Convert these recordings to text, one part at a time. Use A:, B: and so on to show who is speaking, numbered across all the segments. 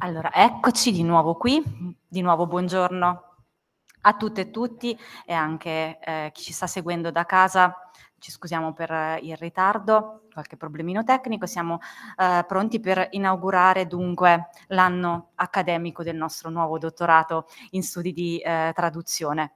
A: Allora, eccoci di nuovo qui, di nuovo buongiorno a tutte e tutti e anche eh, chi ci sta seguendo da casa. Ci scusiamo per eh, il ritardo, qualche problemino tecnico, siamo eh, pronti per inaugurare dunque l'anno accademico del nostro nuovo dottorato in studi di eh, traduzione.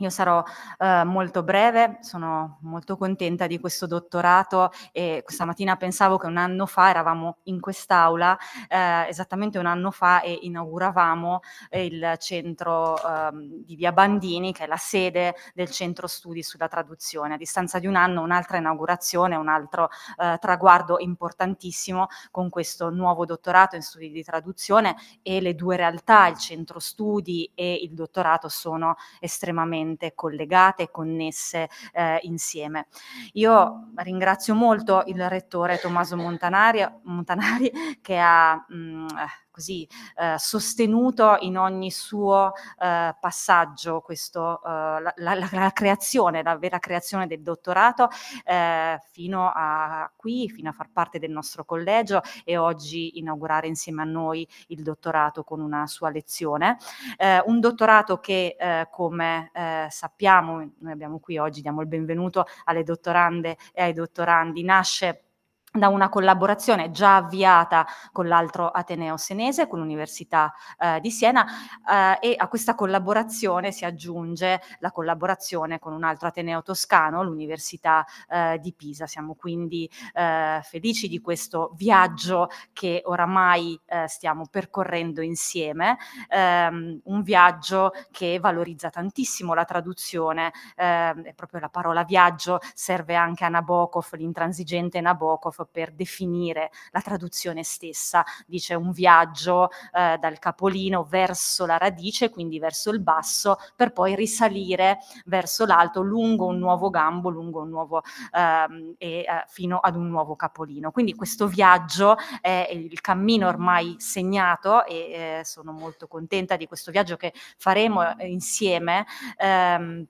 A: Io sarò eh, molto breve, sono molto contenta di questo dottorato e questa mattina pensavo che un anno fa eravamo in quest'aula, eh, esattamente un anno fa e inauguravamo eh, il centro eh, di Via Bandini che è la sede del centro studi sulla traduzione. A distanza di un anno un'altra inaugurazione, un altro eh, traguardo importantissimo con questo nuovo dottorato in studi di traduzione e le due realtà, il centro studi e il dottorato sono estremamente assolutamente collegate e connesse eh, insieme. Io ringrazio molto il rettore Tommaso Montanari, Montanari che ha mh, mm, così eh, sostenuto in ogni suo eh, passaggio questo, eh, la, la, la, creazione, la vera creazione del dottorato eh, fino a qui, fino a far parte del nostro collegio e oggi inaugurare insieme a noi il dottorato con una sua lezione. Eh, un dottorato che eh, come sappiamo, noi abbiamo qui oggi, diamo il benvenuto alle dottorande e ai dottorandi, nasce da una collaborazione già avviata con l'altro Ateneo senese, con l'Università eh, di Siena eh, e a questa collaborazione si aggiunge la collaborazione con un altro Ateneo toscano, l'Università eh, di Pisa. Siamo quindi eh, felici di questo viaggio che oramai eh, stiamo percorrendo insieme, ehm, un viaggio che valorizza tantissimo la traduzione, ehm, proprio la parola viaggio serve anche a Nabokov, l'intransigente Nabokov Wolf per definire la traduzione stessa, dice un viaggio eh, dal capolino verso la radice, quindi verso il basso, per poi risalire verso l'alto lungo un nuovo gambo, lungo un nuovo ehm, e eh, fino ad un nuovo capolino. Quindi questo viaggio è il cammino ormai segnato e eh, sono molto contenta di questo viaggio che faremo eh, insieme. Ehm,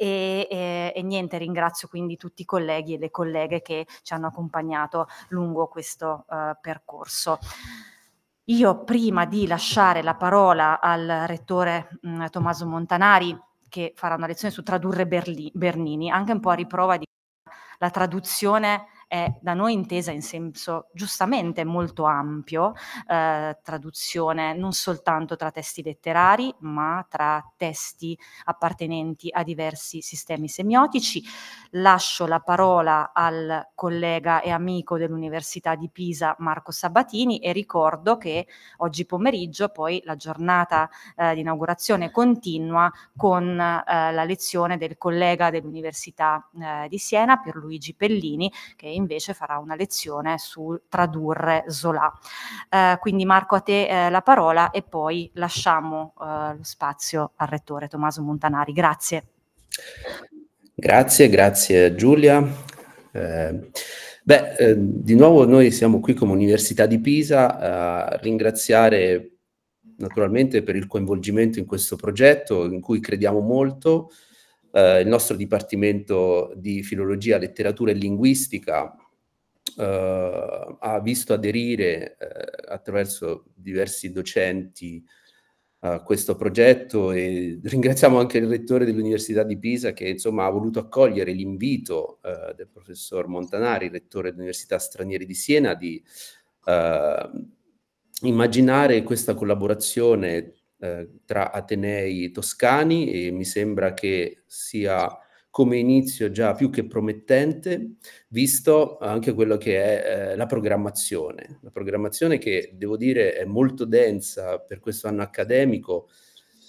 A: e, e, eh, e, niente, ringrazio quindi tutti i colleghi e le colleghe che ci hanno accompagnato lungo questo uh, percorso. Io prima di lasciare la parola al rettore mh, mm, Tommaso Montanari, che farà una lezione su tradurre Berli, Bernini, anche un po' a riprova di la traduzione è da noi intesa in senso giustamente molto ampio, eh, traduzione non soltanto tra testi letterari, ma tra testi appartenenti a diversi sistemi semiotici. Lascio la parola al collega e amico dell'Università di Pisa, Marco Sabatini, e ricordo che oggi pomeriggio poi la giornata eh, di inaugurazione continua con eh, la lezione del collega dell'Università eh, di Siena, Pierluigi Pellini, che è invece farà una lezione su tradurre Zola. Eh, quindi Marco a te eh, la parola e poi lasciamo eh, lo spazio al rettore Tommaso Montanari. Grazie.
B: Grazie, grazie Giulia. Eh, beh, eh, di nuovo noi siamo qui come Università di Pisa a ringraziare naturalmente per il coinvolgimento in questo progetto in cui crediamo molto eh, il nostro Dipartimento di Filologia, Letteratura e Linguistica eh, ha visto aderire eh, attraverso diversi docenti a eh, questo progetto e ringraziamo anche il rettore dell'Università di Pisa che insomma ha voluto accogliere l'invito eh, del professor Montanari, rettore dell'Università Stranieri di Siena, di eh, immaginare questa collaborazione eh, tra Atenei toscani e mi sembra che sia come inizio già più che promettente, visto anche quello che è eh, la programmazione. La programmazione che devo dire è molto densa per questo anno accademico.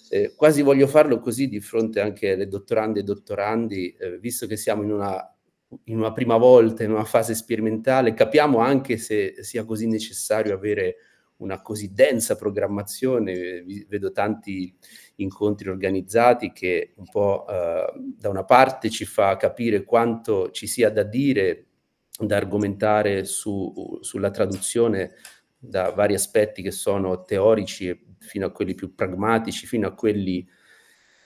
B: Eh, quasi voglio farlo così di fronte anche alle dottorande e dottorandi, eh, visto che siamo in una, in una prima volta, in una fase sperimentale, capiamo anche se sia così necessario avere una così densa programmazione, eh, vedo tanti incontri organizzati che un po' eh, da una parte ci fa capire quanto ci sia da dire, da argomentare su, sulla traduzione da vari aspetti che sono teorici fino a quelli più pragmatici, fino a quelli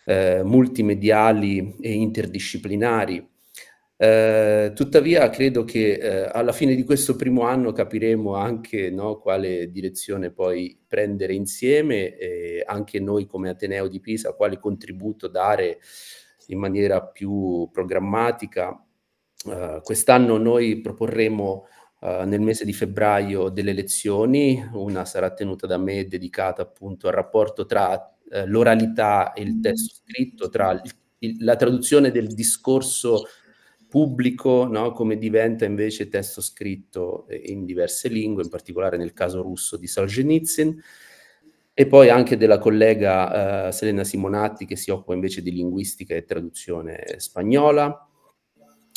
B: eh, multimediali e interdisciplinari eh, tuttavia credo che eh, alla fine di questo primo anno capiremo anche no, quale direzione poi prendere insieme, e anche noi come Ateneo di Pisa, quale contributo dare in maniera più programmatica. Eh, quest'anno noi proporremo eh, nel mese di febbraio delle lezioni, una sarà tenuta da me dedicata appunto al rapporto tra l'oralità e il mm. testo scritto, tra il, il, la traduzione del discorso pubblico, no? come diventa invece testo scritto eh, in diverse lingue, in particolare nel caso russo di Solzhenitsyn, e poi anche della collega eh, Selena Simonatti che si occupa invece di linguistica e traduzione spagnola,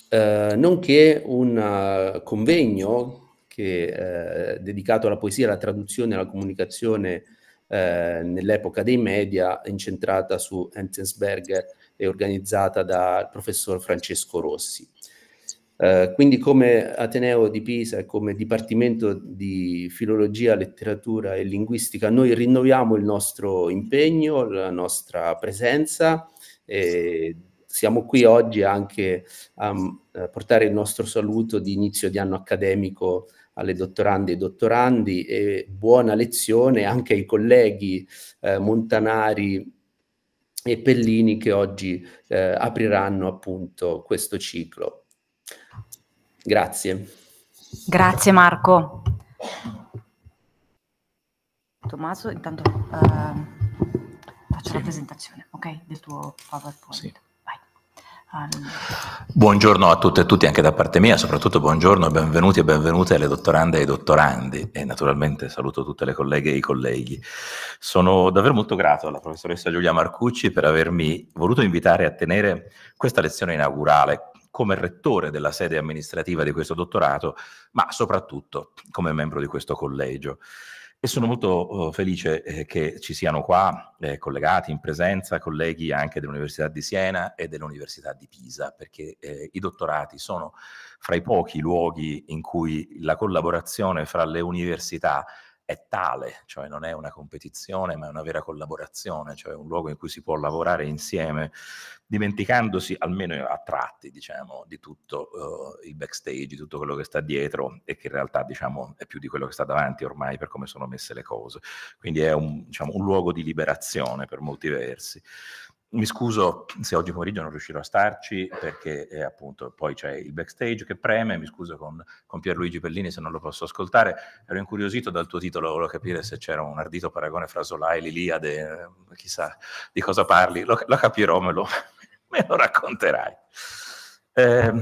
B: eh, nonché un uh, convegno che, eh, dedicato alla poesia, alla traduzione e alla comunicazione eh, nell'epoca dei media, incentrata su Enzensberger e organizzata dal professor Francesco Rossi. Eh, quindi come Ateneo di Pisa e come Dipartimento di Filologia, Letteratura e Linguistica noi rinnoviamo il nostro impegno, la nostra presenza e siamo qui oggi anche a, mm, a portare il nostro saluto di inizio di anno accademico alle dottorande e dottorandi e buona lezione anche ai colleghi eh, montanari e Pellini che oggi eh, apriranno appunto questo ciclo. Grazie.
A: Grazie Marco. Tommaso, intanto uh, faccio sì. la presentazione okay, del tuo PowerPoint. Sì.
C: Buongiorno a tutte e tutti anche da parte mia, soprattutto buongiorno e benvenuti e benvenute alle dottorande e ai dottorandi e naturalmente saluto tutte le colleghe e i colleghi. Sono davvero molto grato alla professoressa Giulia Marcucci per avermi voluto invitare a tenere questa lezione inaugurale come rettore della sede amministrativa di questo dottorato, ma soprattutto come membro di questo collegio. E sono molto oh, felice eh, che ci siano qua eh, collegati in presenza colleghi anche dell'Università di Siena e dell'Università di Pisa, perché eh, i dottorati sono fra i pochi luoghi in cui la collaborazione fra le università è tale, cioè non è una competizione ma è una vera collaborazione, cioè un luogo in cui si può lavorare insieme, dimenticandosi almeno a tratti diciamo, di tutto uh, il backstage, di tutto quello che sta dietro e che in realtà diciamo, è più di quello che sta davanti ormai per come sono messe le cose. Quindi è un, diciamo, un luogo di liberazione per molti versi mi scuso se oggi pomeriggio non riuscirò a starci perché eh, appunto poi c'è il backstage che preme, mi scuso con, con, Pierluigi Pellini se non lo posso ascoltare, ero incuriosito dal tuo titolo, volevo capire se c'era un ardito paragone fra Zola e l'Iliade, eh, chissà di cosa parli, lo, lo capirò, me lo, me lo racconterai. Eh,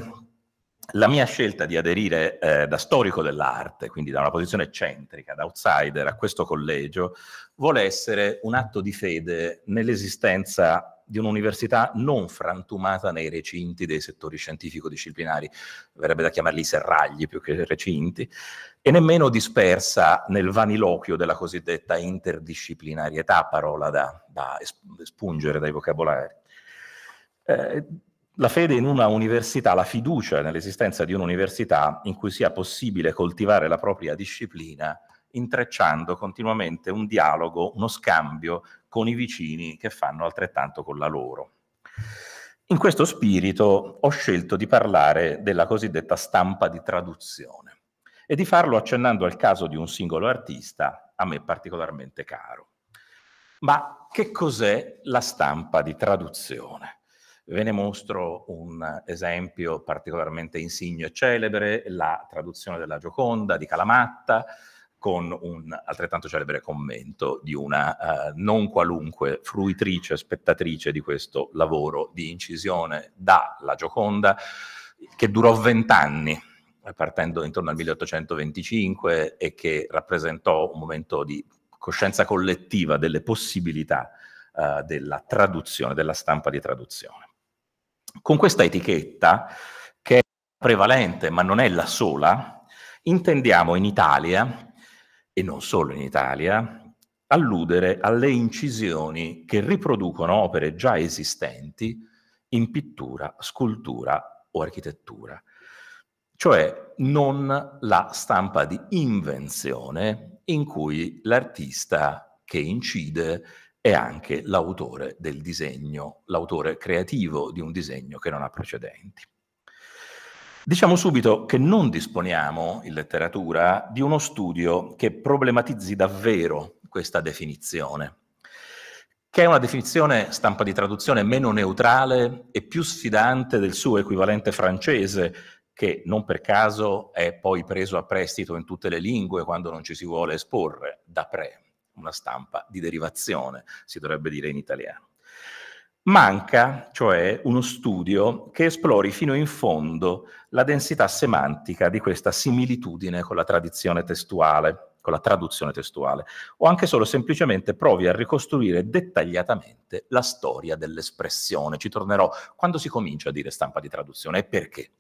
C: la mia scelta di aderire eh, da storico dell'arte, quindi da una posizione eccentrica, da outsider a questo collegio, vuole essere un atto di fede nell'esistenza di un'università non frantumata nei recinti dei settori scientifico-disciplinari, verrebbe da chiamarli serragli più che recinti, e nemmeno dispersa nel vaniloquio della cosiddetta interdisciplinarietà, parola da, da espungere dai vocabolari. Eh, la fede in una università, la fiducia nell'esistenza di un'università in cui sia possibile coltivare la propria disciplina intrecciando continuamente un dialogo, uno scambio con i vicini che fanno altrettanto con la loro. In questo spirito ho scelto di parlare della cosiddetta stampa di traduzione e di farlo accennando al caso di un singolo artista a me particolarmente caro. Ma che cos'è la stampa di traduzione? Ve ne mostro un esempio particolarmente insigne e celebre, la traduzione della Gioconda di Calamatta, con un altrettanto celebre commento di una eh, non qualunque fruitrice, spettatrice di questo lavoro di incisione dalla Gioconda che durò vent'anni eh, partendo intorno al 1825 e che rappresentò un momento di coscienza collettiva delle possibilità eh, della traduzione, della stampa di traduzione. Con questa etichetta, che è prevalente ma non è la sola, intendiamo in Italia e non solo in Italia, alludere alle incisioni che riproducono opere già esistenti in pittura, scultura o architettura. Cioè non la stampa di invenzione in cui l'artista che incide è anche l'autore del disegno, l'autore creativo di un disegno che non ha precedenti. Diciamo subito che non disponiamo in letteratura di uno studio che problematizzi davvero questa definizione, che è una definizione stampa di traduzione meno neutrale e più sfidante del suo equivalente francese, che non per caso è poi preso a prestito in tutte le lingue quando non ci si vuole esporre, da pre, una stampa di derivazione, si dovrebbe dire in italiano. Manca, cioè, uno studio che esplori fino in fondo la densità semantica di questa similitudine con la tradizione testuale, con la traduzione testuale, o anche solo semplicemente provi a ricostruire dettagliatamente la storia dell'espressione. Ci tornerò quando si comincia a dire stampa di traduzione e perché.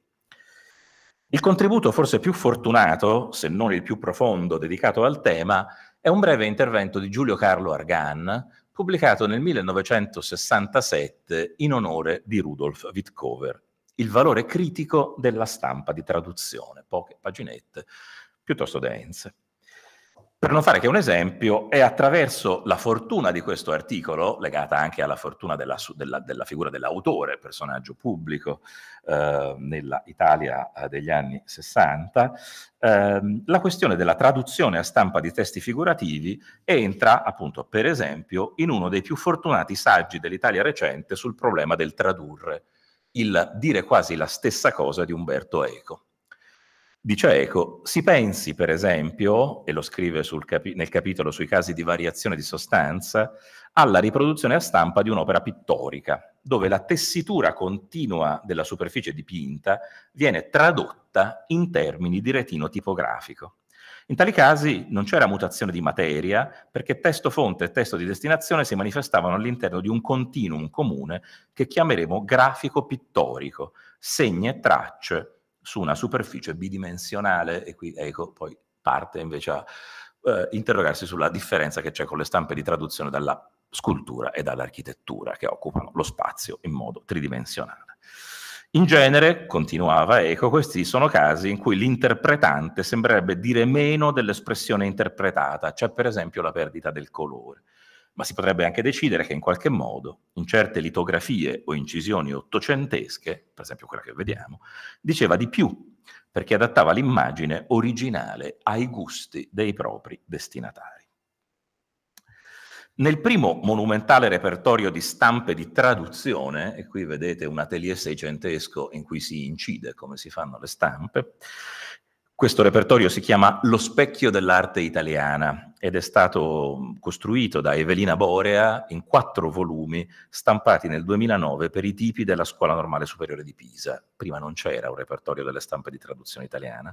C: Il contributo forse più fortunato, se non il più profondo, dedicato al tema, è un breve intervento di Giulio Carlo Argan pubblicato nel 1967 in onore di Rudolf Wittkover, Il valore critico della stampa di traduzione, poche paginette piuttosto dense. Per non fare che un esempio, è attraverso la fortuna di questo articolo, legata anche alla fortuna della, della, della figura dell'autore, personaggio pubblico eh, nella Italia eh, degli anni 60, eh, la questione della traduzione a stampa di testi figurativi entra, appunto, per esempio, in uno dei più fortunati saggi dell'Italia recente sul problema del tradurre, il dire quasi la stessa cosa di Umberto Eco. Dice cioè, Eco, si pensi per esempio, e lo scrive capi- nel capitolo sui casi di variazione di sostanza, alla riproduzione a stampa di un'opera pittorica, dove la tessitura continua della superficie dipinta viene tradotta in termini di retino tipografico. In tali casi non c'era mutazione di materia perché testo fonte e testo di destinazione si manifestavano all'interno di un continuum comune che chiameremo grafico pittorico, segni e tracce su una superficie bidimensionale e qui ecco poi parte invece a eh, interrogarsi sulla differenza che c'è con le stampe di traduzione dalla scultura e dall'architettura che occupano lo spazio in modo tridimensionale. In genere, continuava Eco, questi sono casi in cui l'interpretante sembrerebbe dire meno dell'espressione interpretata, c'è cioè per esempio la perdita del colore ma si potrebbe anche decidere che in qualche modo, in certe litografie o incisioni ottocentesche, per esempio quella che vediamo, diceva di più, perché adattava l'immagine originale ai gusti dei propri destinatari. Nel primo monumentale repertorio di stampe di traduzione, e qui vedete un atelier seicentesco in cui si incide come si fanno le stampe, questo repertorio si chiama Lo specchio dell'arte italiana ed è stato costruito da Evelina Borea in quattro volumi stampati nel 2009 per i tipi della Scuola Normale Superiore di Pisa. Prima non c'era un repertorio delle stampe di traduzione italiana.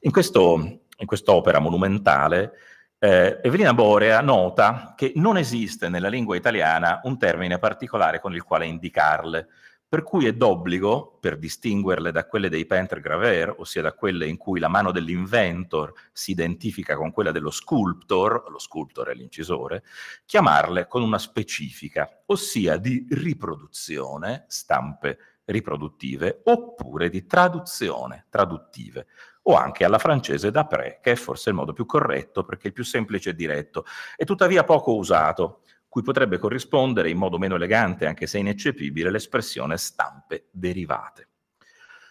C: In, quest'opera monumentale eh, Evelina Borea nota che non esiste nella lingua italiana un termine particolare con il quale indicarle, per cui è d'obbligo, per distinguerle da quelle dei painter graver, ossia da quelle in cui la mano dell'inventor si identifica con quella dello sculptor, lo sculptor è l'incisore, chiamarle con una specifica, ossia di riproduzione, stampe riproduttive, oppure di traduzione, traduttive, o anche alla francese d'après, che è forse il modo più corretto perché il più semplice e diretto, è tuttavia poco usato cui potrebbe corrispondere in modo meno elegante, anche se ineccepibile, l'espressione stampe derivate.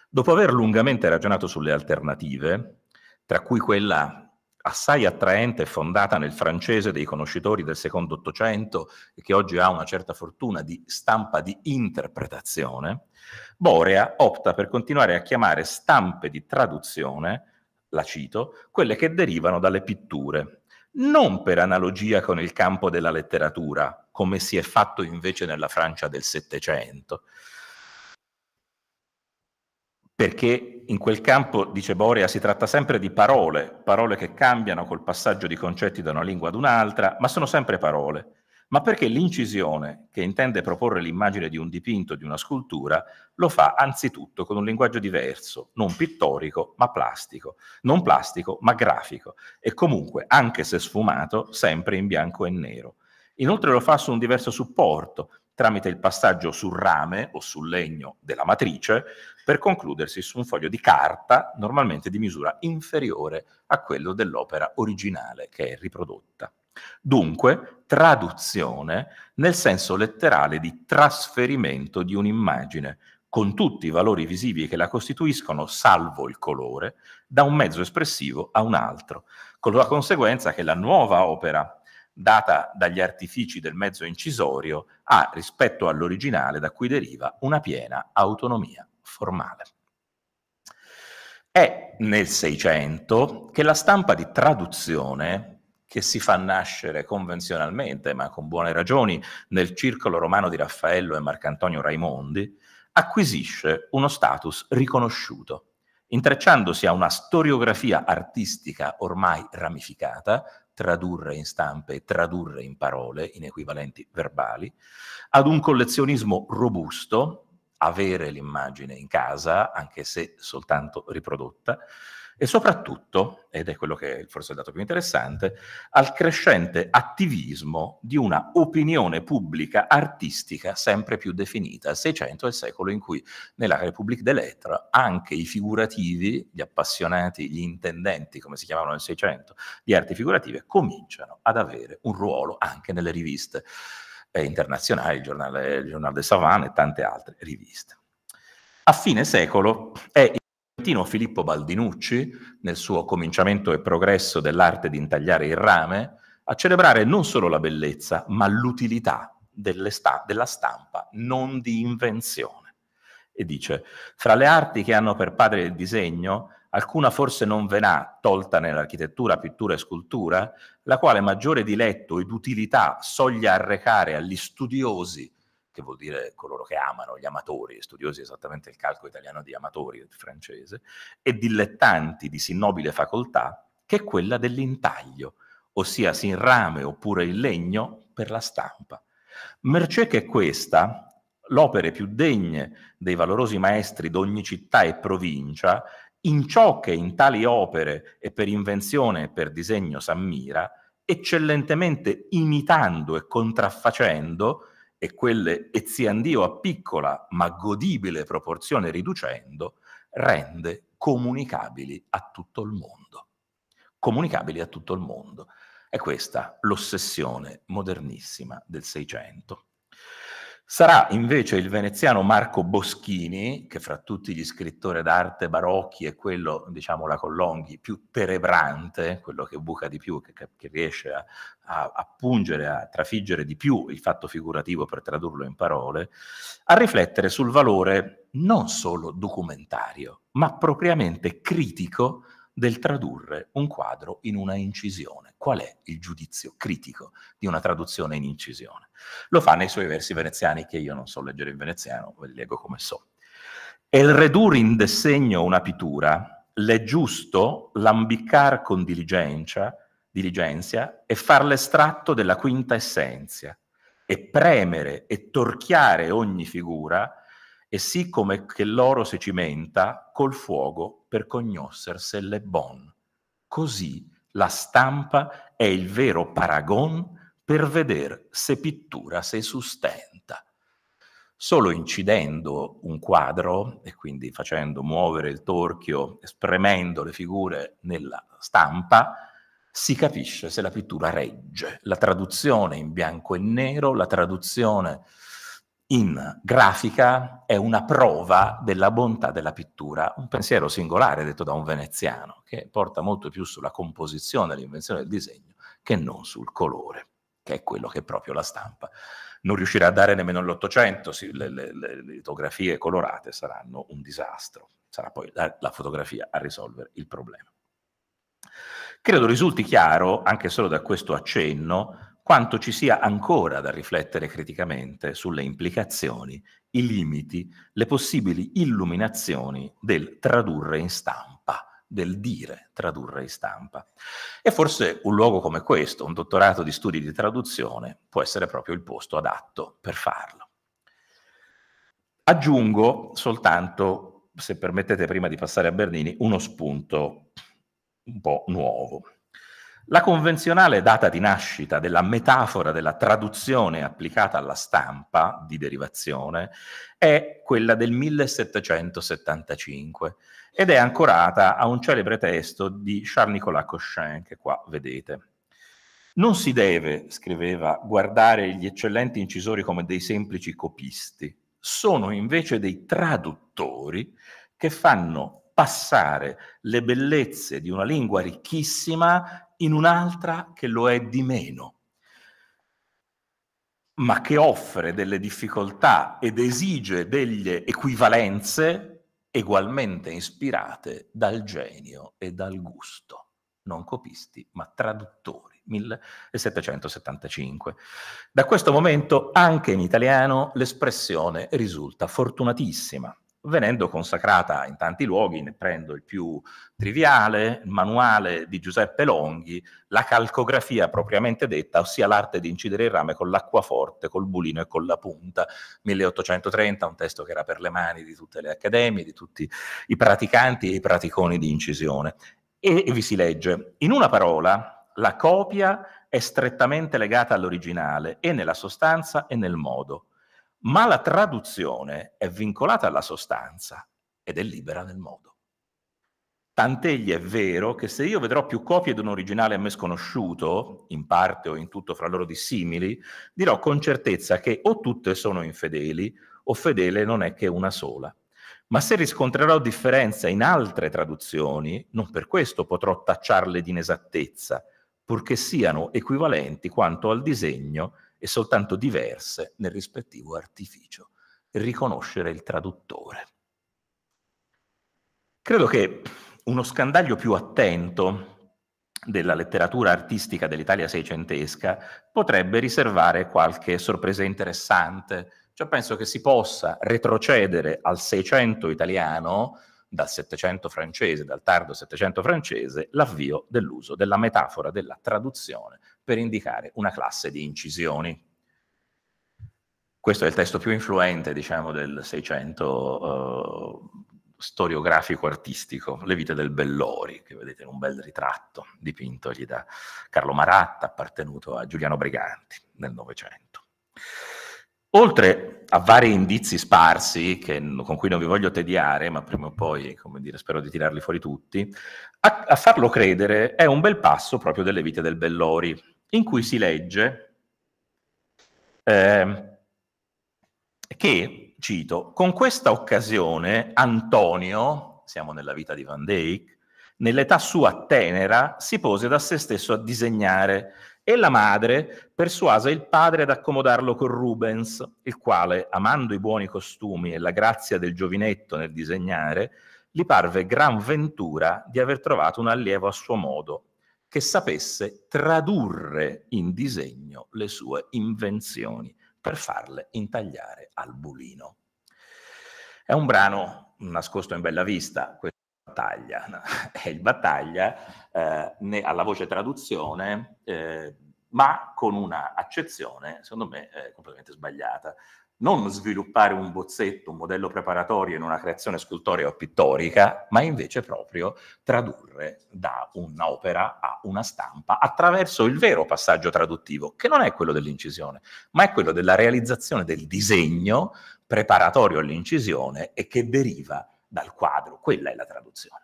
C: Dopo aver lungamente ragionato sulle alternative, tra cui quella assai attraente fondata nel francese dei conoscitori del secondo Ottocento e che oggi ha una certa fortuna di stampa di interpretazione, Borea opta per continuare a chiamare stampe di traduzione, la cito, quelle che derivano dalle pitture, non per analogia con il campo della letteratura, come si è fatto invece nella Francia del Settecento, perché in quel campo, dice Borea, si tratta sempre di parole, parole che cambiano col passaggio di concetti da una lingua ad un'altra, ma sono sempre parole ma perché l'incisione, che intende proporre l'immagine di un dipinto, di una scultura, lo fa anzitutto con un linguaggio diverso, non pittorico ma plastico, non plastico ma grafico e comunque, anche se sfumato, sempre in bianco e nero. Inoltre lo fa su un diverso supporto, tramite il passaggio sul rame o sul legno della matrice, per concludersi su un foglio di carta, normalmente di misura inferiore a quello dell'opera originale che è riprodotta. Dunque, traduzione nel senso letterale di trasferimento di un'immagine, con tutti i valori visivi che la costituiscono, salvo il colore, da un mezzo espressivo a un altro, con la conseguenza che la nuova opera data dagli artifici del mezzo incisorio ha, rispetto all'originale da cui deriva, una piena autonomia formale. È nel Seicento che la stampa di traduzione che si fa nascere convenzionalmente, ma con buone ragioni, nel circolo romano di Raffaello e Marcantonio Raimondi, acquisisce uno status riconosciuto, intrecciandosi a una storiografia artistica ormai ramificata, tradurre in stampe, tradurre in parole, in equivalenti verbali, ad un collezionismo robusto, avere l'immagine in casa, anche se soltanto riprodotta, e soprattutto, ed è quello che è forse il dato più interessante, al crescente attivismo di una opinione pubblica artistica sempre più definita. Il Seicento è il secolo in cui nella République des Lettres anche i figurativi, gli appassionati, gli intendenti, come si chiamavano nel Seicento, di arti figurative, cominciano ad avere un ruolo anche nelle riviste eh, internazionali, il giornale, il giornale de Savane e tante altre riviste. A fine secolo è Il Tino Filippo Baldinucci, nel suo Cominciamento e progresso dell'arte di intagliare il rame, a celebrare non solo la bellezza, ma l'utilità sta- della stampa, non di invenzione. E dice, fra le arti che hanno per padre il disegno, alcuna forse non ve n'ha tolta nell'architettura, pittura e scultura, la quale maggiore diletto ed utilità soglia arrecare agli studiosi che vuol dire coloro che amano, gli amatori, studiosi esattamente il calco italiano di amatori, il francese, e dilettanti di sì nobile facoltà, che è quella dell'intaglio, ossia si rame oppure in legno per la stampa. Mercé che questa, l'opere più degne dei valorosi maestri d'ogni città e provincia, in ciò che in tali opere e per invenzione e per disegno s'ammira, eccellentemente imitando e contraffacendo, e quelle eziandio a piccola ma godibile proporzione riducendo, rende comunicabili a tutto il mondo. Comunicabili a tutto il mondo. È questa l'ossessione modernissima del Seicento. Sarà invece il veneziano Marco Boschini, che fra tutti gli scrittori d'arte barocchi è quello, diciamo, la Collonghi più terebrante, quello che buca di più, che, che riesce a, a, a pungere, a trafiggere di più il fatto figurativo per tradurlo in parole, a riflettere sul valore non solo documentario, ma propriamente critico del tradurre un quadro in una incisione. Qual è il giudizio critico di una traduzione in incisione? Lo fa nei suoi versi veneziani, che io non so leggere in veneziano, ve li leggo come so. El redur in dessegno una pittura, l'è giusto l'ambiccar con diligenza, diligenza e far l'estratto della quinta essenza, e premere e torchiare ogni figura, e sì come che l'oro si cimenta, col fuoco per le bon. Così la stampa è il vero paragon per vedere se pittura si sustenta. Solo incidendo un quadro e quindi facendo muovere il torchio, spremendo le figure nella stampa, si capisce se la pittura regge. La traduzione in bianco e nero, la traduzione in grafica è una prova della bontà della pittura, un pensiero singolare detto da un veneziano, che porta molto più sulla composizione, l'invenzione del disegno, che non sul colore, che è quello che è proprio la stampa non riuscirà a dare nemmeno l'Ottocento, sì, le, le, le, litografie colorate saranno un disastro, sarà poi la, la fotografia a risolvere il problema. Credo risulti chiaro, anche solo da questo accenno, quanto ci sia ancora da riflettere criticamente sulle implicazioni, i limiti, le possibili illuminazioni del tradurre in stampa del dire, tradurre in stampa. E forse un luogo come questo, un dottorato di studi di traduzione, può essere proprio il posto adatto per farlo. Aggiungo soltanto, se permettete prima di passare a Bernini, uno spunto un po' nuovo. La convenzionale data di nascita della metafora della traduzione applicata alla stampa di derivazione è quella del 1775 ed è ancorata a un celebre testo di Charles Nicolas Cochin che qua vedete. Non si deve, scriveva, guardare gli eccellenti incisori come dei semplici copisti, sono invece dei traduttori che fanno passare le bellezze di una lingua ricchissima in un'altra che lo è di meno, ma che offre delle difficoltà ed esige delle equivalenze egualmente ispirate dal genio e dal gusto. Non copisti, ma traduttori. 1775. Da questo momento anche in italiano l'espressione risulta fortunatissima venendo consacrata in tanti luoghi, ne prendo il più triviale, il manuale di Giuseppe Longhi, la calcografia propriamente detta, ossia l'arte di incidere il rame con l'acquaforte, col bulino e con la punta, 1830, un testo che era per le mani di tutte le accademie, di tutti i praticanti e i praticoni di incisione. E vi si legge, in una parola, la copia è strettamente legata all'originale e nella sostanza e nel modo ma la traduzione è vincolata alla sostanza ed è libera nel modo. Tant'egli è vero che se io vedrò più copie di un originale a me sconosciuto, in parte o in tutto fra loro dissimili, dirò con certezza che o tutte sono infedeli o fedele non è che una sola. Ma se riscontrerò differenze in altre traduzioni, non per questo potrò tacciarle di inesattezza, purché siano equivalenti quanto al disegno e soltanto diverse nel rispettivo artificio, riconoscere il traduttore. Credo che uno scandaglio più attento della letteratura artistica dell'Italia seicentesca potrebbe riservare qualche sorpresa interessante. Cioè penso che si possa retrocedere al Seicento italiano, dal Settecento francese, dal tardo Settecento francese, l'avvio dell'uso della metafora della traduzione per indicare una classe di incisioni. Questo è il testo più influente, diciamo, del Seicento eh, storiografico artistico, Le vite del Bellori, che vedete in un bel ritratto dipintogli da Carlo Maratta, appartenuto a Giuliano Briganti nel Novecento. Oltre a vari indizi sparsi, che, con cui non vi voglio tediare, ma prima o poi, come dire, spero di tirarli fuori tutti, a, a farlo credere è un bel passo proprio delle vite del Bellori, in cui si legge eh, che, cito, con questa occasione Antonio, siamo nella vita di Van Dyck, nell'età sua tenera si pose da se stesso a disegnare e la madre persuase il padre ad accomodarlo con Rubens, il quale, amando i buoni costumi e la grazia del giovinetto nel disegnare, gli parve gran ventura di aver trovato un allievo a suo modo, che sapesse tradurre in disegno le sue invenzioni per farle intagliare al bulino. È un brano nascosto in bella vista, questa Battaglia. È il Battaglia eh, alla voce traduzione, eh, ma con una accezione, secondo me, eh, completamente sbagliata non sviluppare un bozzetto, un modello preparatorio in una creazione scultorea o pittorica, ma invece proprio tradurre da un'opera a una stampa attraverso il vero passaggio traduttivo, che non è quello dell'incisione, ma è quello della realizzazione del disegno preparatorio all'incisione e che deriva dal quadro. Quella è la traduzione.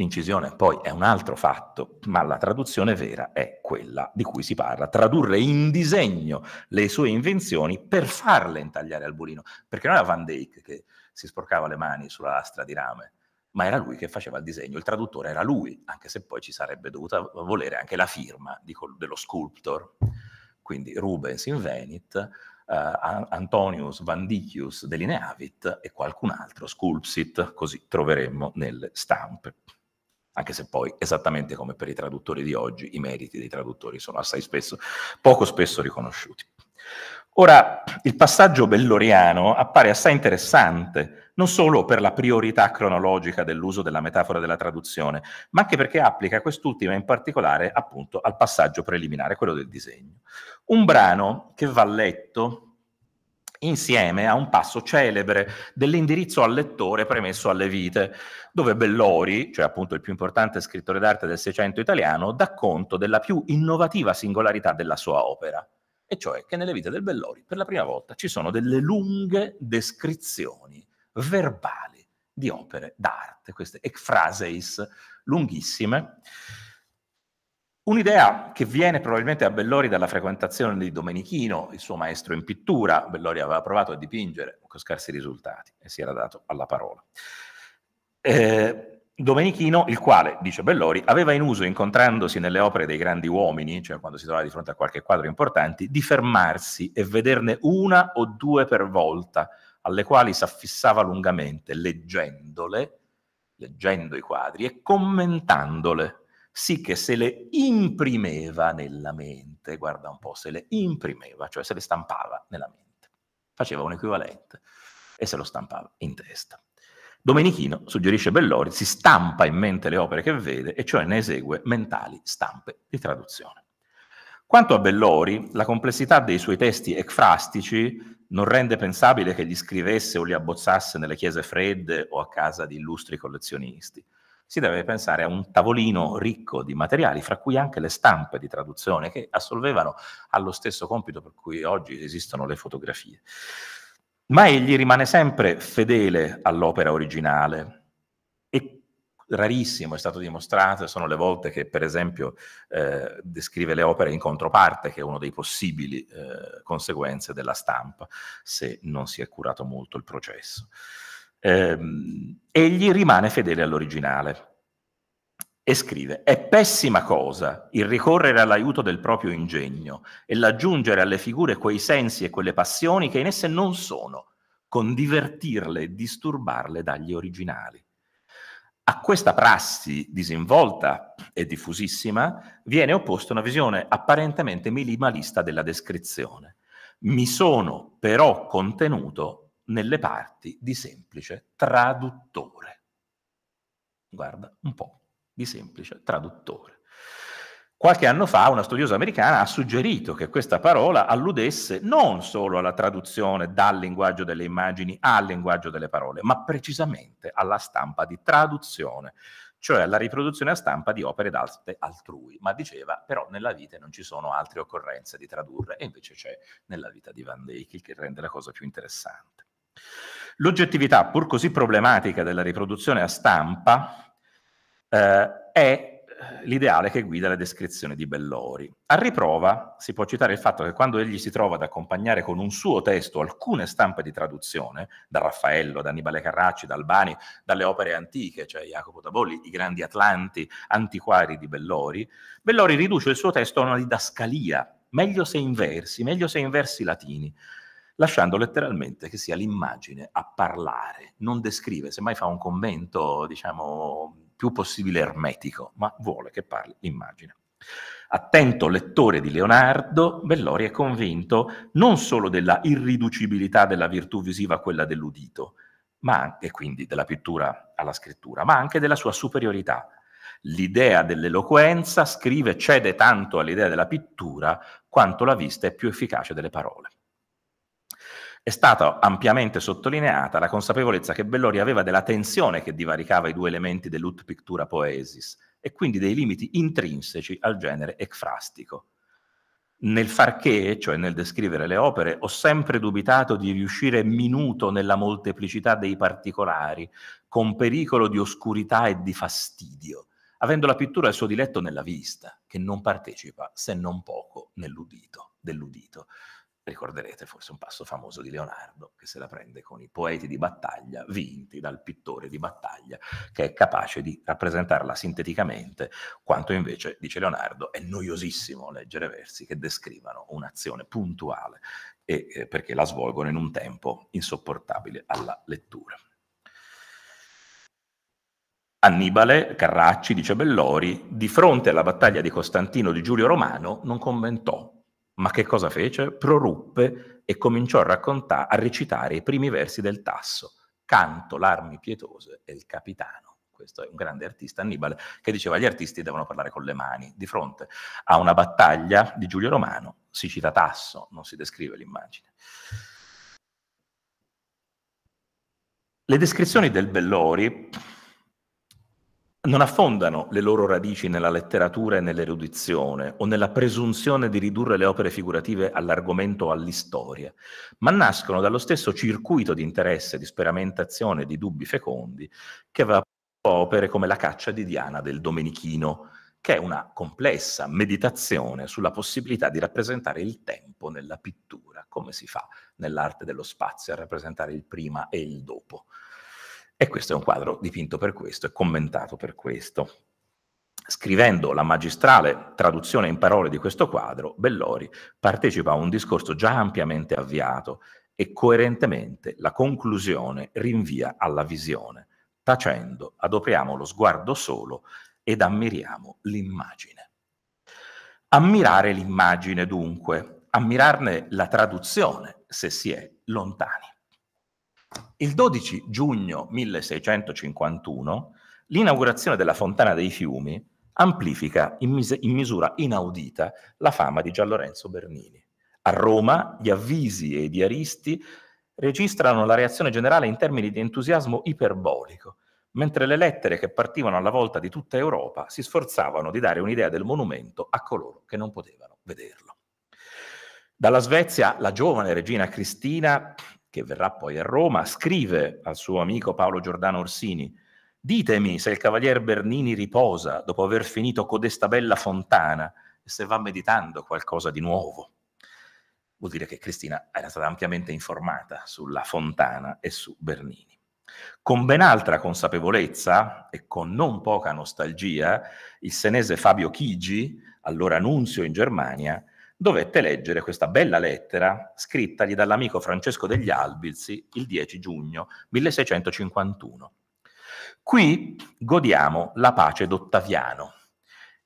C: L'incisione poi è un altro fatto, ma la traduzione vera è quella di cui si parla, tradurre in disegno le sue invenzioni per farle intagliare al bulino, perché non era Van Dyck che si sporcava le mani sulla lastra di rame, ma era lui che faceva il disegno, il traduttore era lui, anche se poi ci sarebbe dovuta volere anche la firma di, dello sculptor. Quindi Rubens in Venit, eh, Antonius Vandicius delineavit e qualcun altro sculpsit, così troveremmo nelle stampe anche se poi, esattamente come per i traduttori di oggi, i meriti dei traduttori sono assai spesso, poco spesso riconosciuti. Ora, il passaggio belloriano appare assai interessante, non solo per la priorità cronologica dell'uso della metafora della traduzione, ma anche perché applica quest'ultima in particolare appunto al passaggio preliminare, quello del disegno. Un brano che va letto insieme a un passo celebre dell'indirizzo al lettore premesso alle vite, dove Bellori, cioè appunto il più importante scrittore d'arte del Seicento italiano, dà conto della più innovativa singolarità della sua opera, e cioè che nelle vite del Bellori per la prima volta ci sono delle lunghe descrizioni verbali di opere d'arte, queste ecfraseis lunghissime Un'idea che viene probabilmente a Bellori dalla frequentazione di Domenichino, il suo maestro in pittura. Bellori aveva provato a dipingere con scarsi risultati e si era dato alla parola. Eh, Domenichino, il quale, dice Bellori, aveva in uso, incontrandosi nelle opere dei grandi uomini, cioè quando si trovava di fronte a qualche quadro importante, di fermarsi e vederne una o due per volta, alle quali s'affissava lungamente, leggendole, leggendo i quadri e commentandole sì che se le imprimeva nella mente, guarda un po', se le imprimeva, cioè se le stampava nella mente, faceva un equivalente e se lo stampava in testa. Domenichino suggerisce Bellori, si stampa in mente le opere che vede e cioè ne esegue mentali stampe di traduzione. Quanto a Bellori, la complessità dei suoi testi ecfrastici non rende pensabile che li scrivesse o li abbozzasse nelle chiese fredde o a casa di illustri collezionisti si deve pensare a un tavolino ricco di materiali, fra cui anche le stampe di traduzione, che assolvevano allo stesso compito per cui oggi esistono le fotografie. Ma egli rimane sempre fedele all'opera originale e rarissimo è stato dimostrato, sono le volte che per esempio eh, descrive le opere in controparte, che è uno dei possibili eh, conseguenze della stampa, se non si è curato molto il processo ehm, egli rimane fedele all'originale e scrive è pessima cosa il ricorrere all'aiuto del proprio ingegno e l'aggiungere alle figure quei sensi e quelle passioni che in esse non sono, con divertirle e disturbarle dagli originali. A questa prassi disinvolta e diffusissima viene opposta una visione apparentemente minimalista della descrizione. Mi sono però contenuto nelle parti di semplice traduttore. Guarda, un po' di semplice traduttore. Qualche anno fa una studiosa americana ha suggerito che questa parola alludesse non solo alla traduzione dal linguaggio delle immagini al linguaggio delle parole, ma precisamente alla stampa di traduzione, cioè alla riproduzione a stampa di opere d'arte altrui. Ma diceva, però nella vita non ci sono altre occorrenze di tradurre, e invece c'è nella vita di Van Dyck, che rende la cosa più interessante. L'oggettività, pur così problematica, della riproduzione a stampa eh, è eh, l'ideale che guida le descrizioni di Bellori. A riprova si può citare il fatto che quando egli si trova ad accompagnare con un suo testo alcune stampe di traduzione, da Raffaello, da Annibale Carracci, da Albani, dalle opere antiche, cioè Jacopo da i grandi atlanti antiquari di Bellori, Bellori riduce il suo testo a una didascalia, meglio se in versi, meglio se in versi latini, lasciando letteralmente che sia l'immagine a parlare, non descrive, semmai fa un commento, diciamo, più possibile ermetico, ma vuole che parli l'immagine. Attento lettore di Leonardo, Bellori è convinto non solo della irriducibilità della virtù visiva a quella dell'udito, ma anche quindi della pittura alla scrittura, ma anche della sua superiorità. L'idea dell'eloquenza, scrive, cede tanto all'idea della pittura quanto la vista è più efficace delle parole. È stata ampiamente sottolineata la consapevolezza che Bellori aveva della tensione che divaricava i due elementi dell'ut pictura poesis e quindi dei limiti intrinseci al genere ecfrastico. Nel far che, cioè nel descrivere le opere, ho sempre dubitato di riuscire minuto nella molteplicità dei particolari, con pericolo di oscurità e di fastidio, avendo la pittura il suo diletto nella vista, che non partecipa se non poco nell'udito, dell'udito. Ricorderete forse un passo famoso di Leonardo che se la prende con i poeti di battaglia vinti dal pittore di battaglia che è capace di rappresentarla sinteticamente, quanto invece, dice Leonardo, è noiosissimo leggere versi che descrivano un'azione puntuale e, eh, perché la svolgono in un tempo insopportabile alla lettura. Annibale, Carracci, dice Bellori, di fronte alla battaglia di Costantino di Giulio Romano non commentò ma che cosa fece? Proruppe e cominciò a, racconta- a recitare i primi versi del Tasso, canto l'armi pietose e il capitano questo è un grande artista, Annibale, che diceva gli artisti devono parlare con le mani. Di fronte a una battaglia di Giulio Romano si cita Tasso, non si descrive l'immagine. Le descrizioni del Bellori non affondano le loro radici nella letteratura e nell'erudizione o nella presunzione di ridurre le opere figurative all'argomento o all'istoria, ma nascono dallo stesso circuito di interesse, di sperimentazione, di dubbi fecondi che aveva opere come La caccia di Diana del Domenichino, che è una complessa meditazione sulla possibilità di rappresentare il tempo nella pittura, come si fa nell'arte dello spazio a rappresentare il prima e il dopo. E questo è un quadro dipinto per questo e commentato per questo. Scrivendo la magistrale traduzione in parole di questo quadro, Bellori partecipa a un discorso già ampiamente avviato e coerentemente la conclusione rinvia alla visione. Tacendo, adopriamo lo sguardo solo ed ammiriamo l'immagine. Ammirare l'immagine dunque, ammirarne la traduzione se si è lontani. Il 12 giugno 1651 l'inaugurazione della Fontana dei Fiumi amplifica in, mis- in misura inaudita la fama di Gian Lorenzo Bernini. A Roma gli avvisi e i diaristi registrano la reazione generale in termini di entusiasmo iperbolico, mentre le lettere che partivano alla volta di tutta Europa si sforzavano di dare un'idea del monumento a coloro che non potevano vederlo. Dalla Svezia la giovane regina Cristina che verrà poi a Roma, scrive al suo amico Paolo Giordano Orsini, ditemi se il cavalier Bernini riposa dopo aver finito codesta bella fontana e se va meditando qualcosa di nuovo. Vuol dire che Cristina era stata ampiamente informata sulla fontana e su Bernini. Con ben altra consapevolezza e con non poca nostalgia, il senese Fabio Chigi, allora nunzio in Germania, dovette leggere questa bella lettera scrittagli dall'amico Francesco degli Albilzi il 10 giugno 1651. Qui godiamo la pace d'Ottaviano.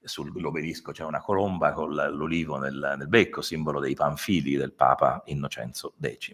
C: Sull'obelisco c'è una colomba con l'olivo nel, nel, becco, simbolo dei panfili del Papa Innocenzo X.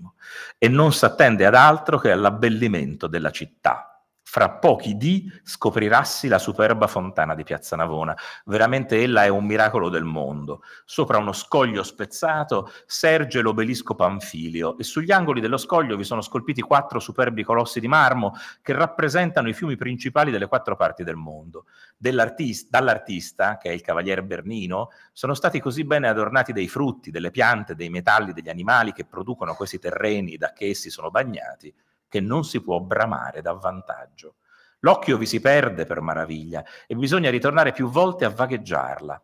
C: E non si attende ad altro che all'abbellimento della città, fra pochi dì scoprirassi la superba fontana di Piazza Navona. Veramente ella è un miracolo del mondo. Sopra uno scoglio spezzato serge l'obelisco Panfilio e sugli angoli dello scoglio vi sono scolpiti quattro superbi colossi di marmo che rappresentano i fiumi principali delle quattro parti del mondo. dall'artista, che è il cavalier Bernino, sono stati così bene adornati dei frutti, delle piante, dei metalli, degli animali che producono questi terreni da che essi sono bagnati, che non si può bramare da vantaggio. L'occhio vi si perde per maraviglia e bisogna ritornare più volte a vagheggiarla.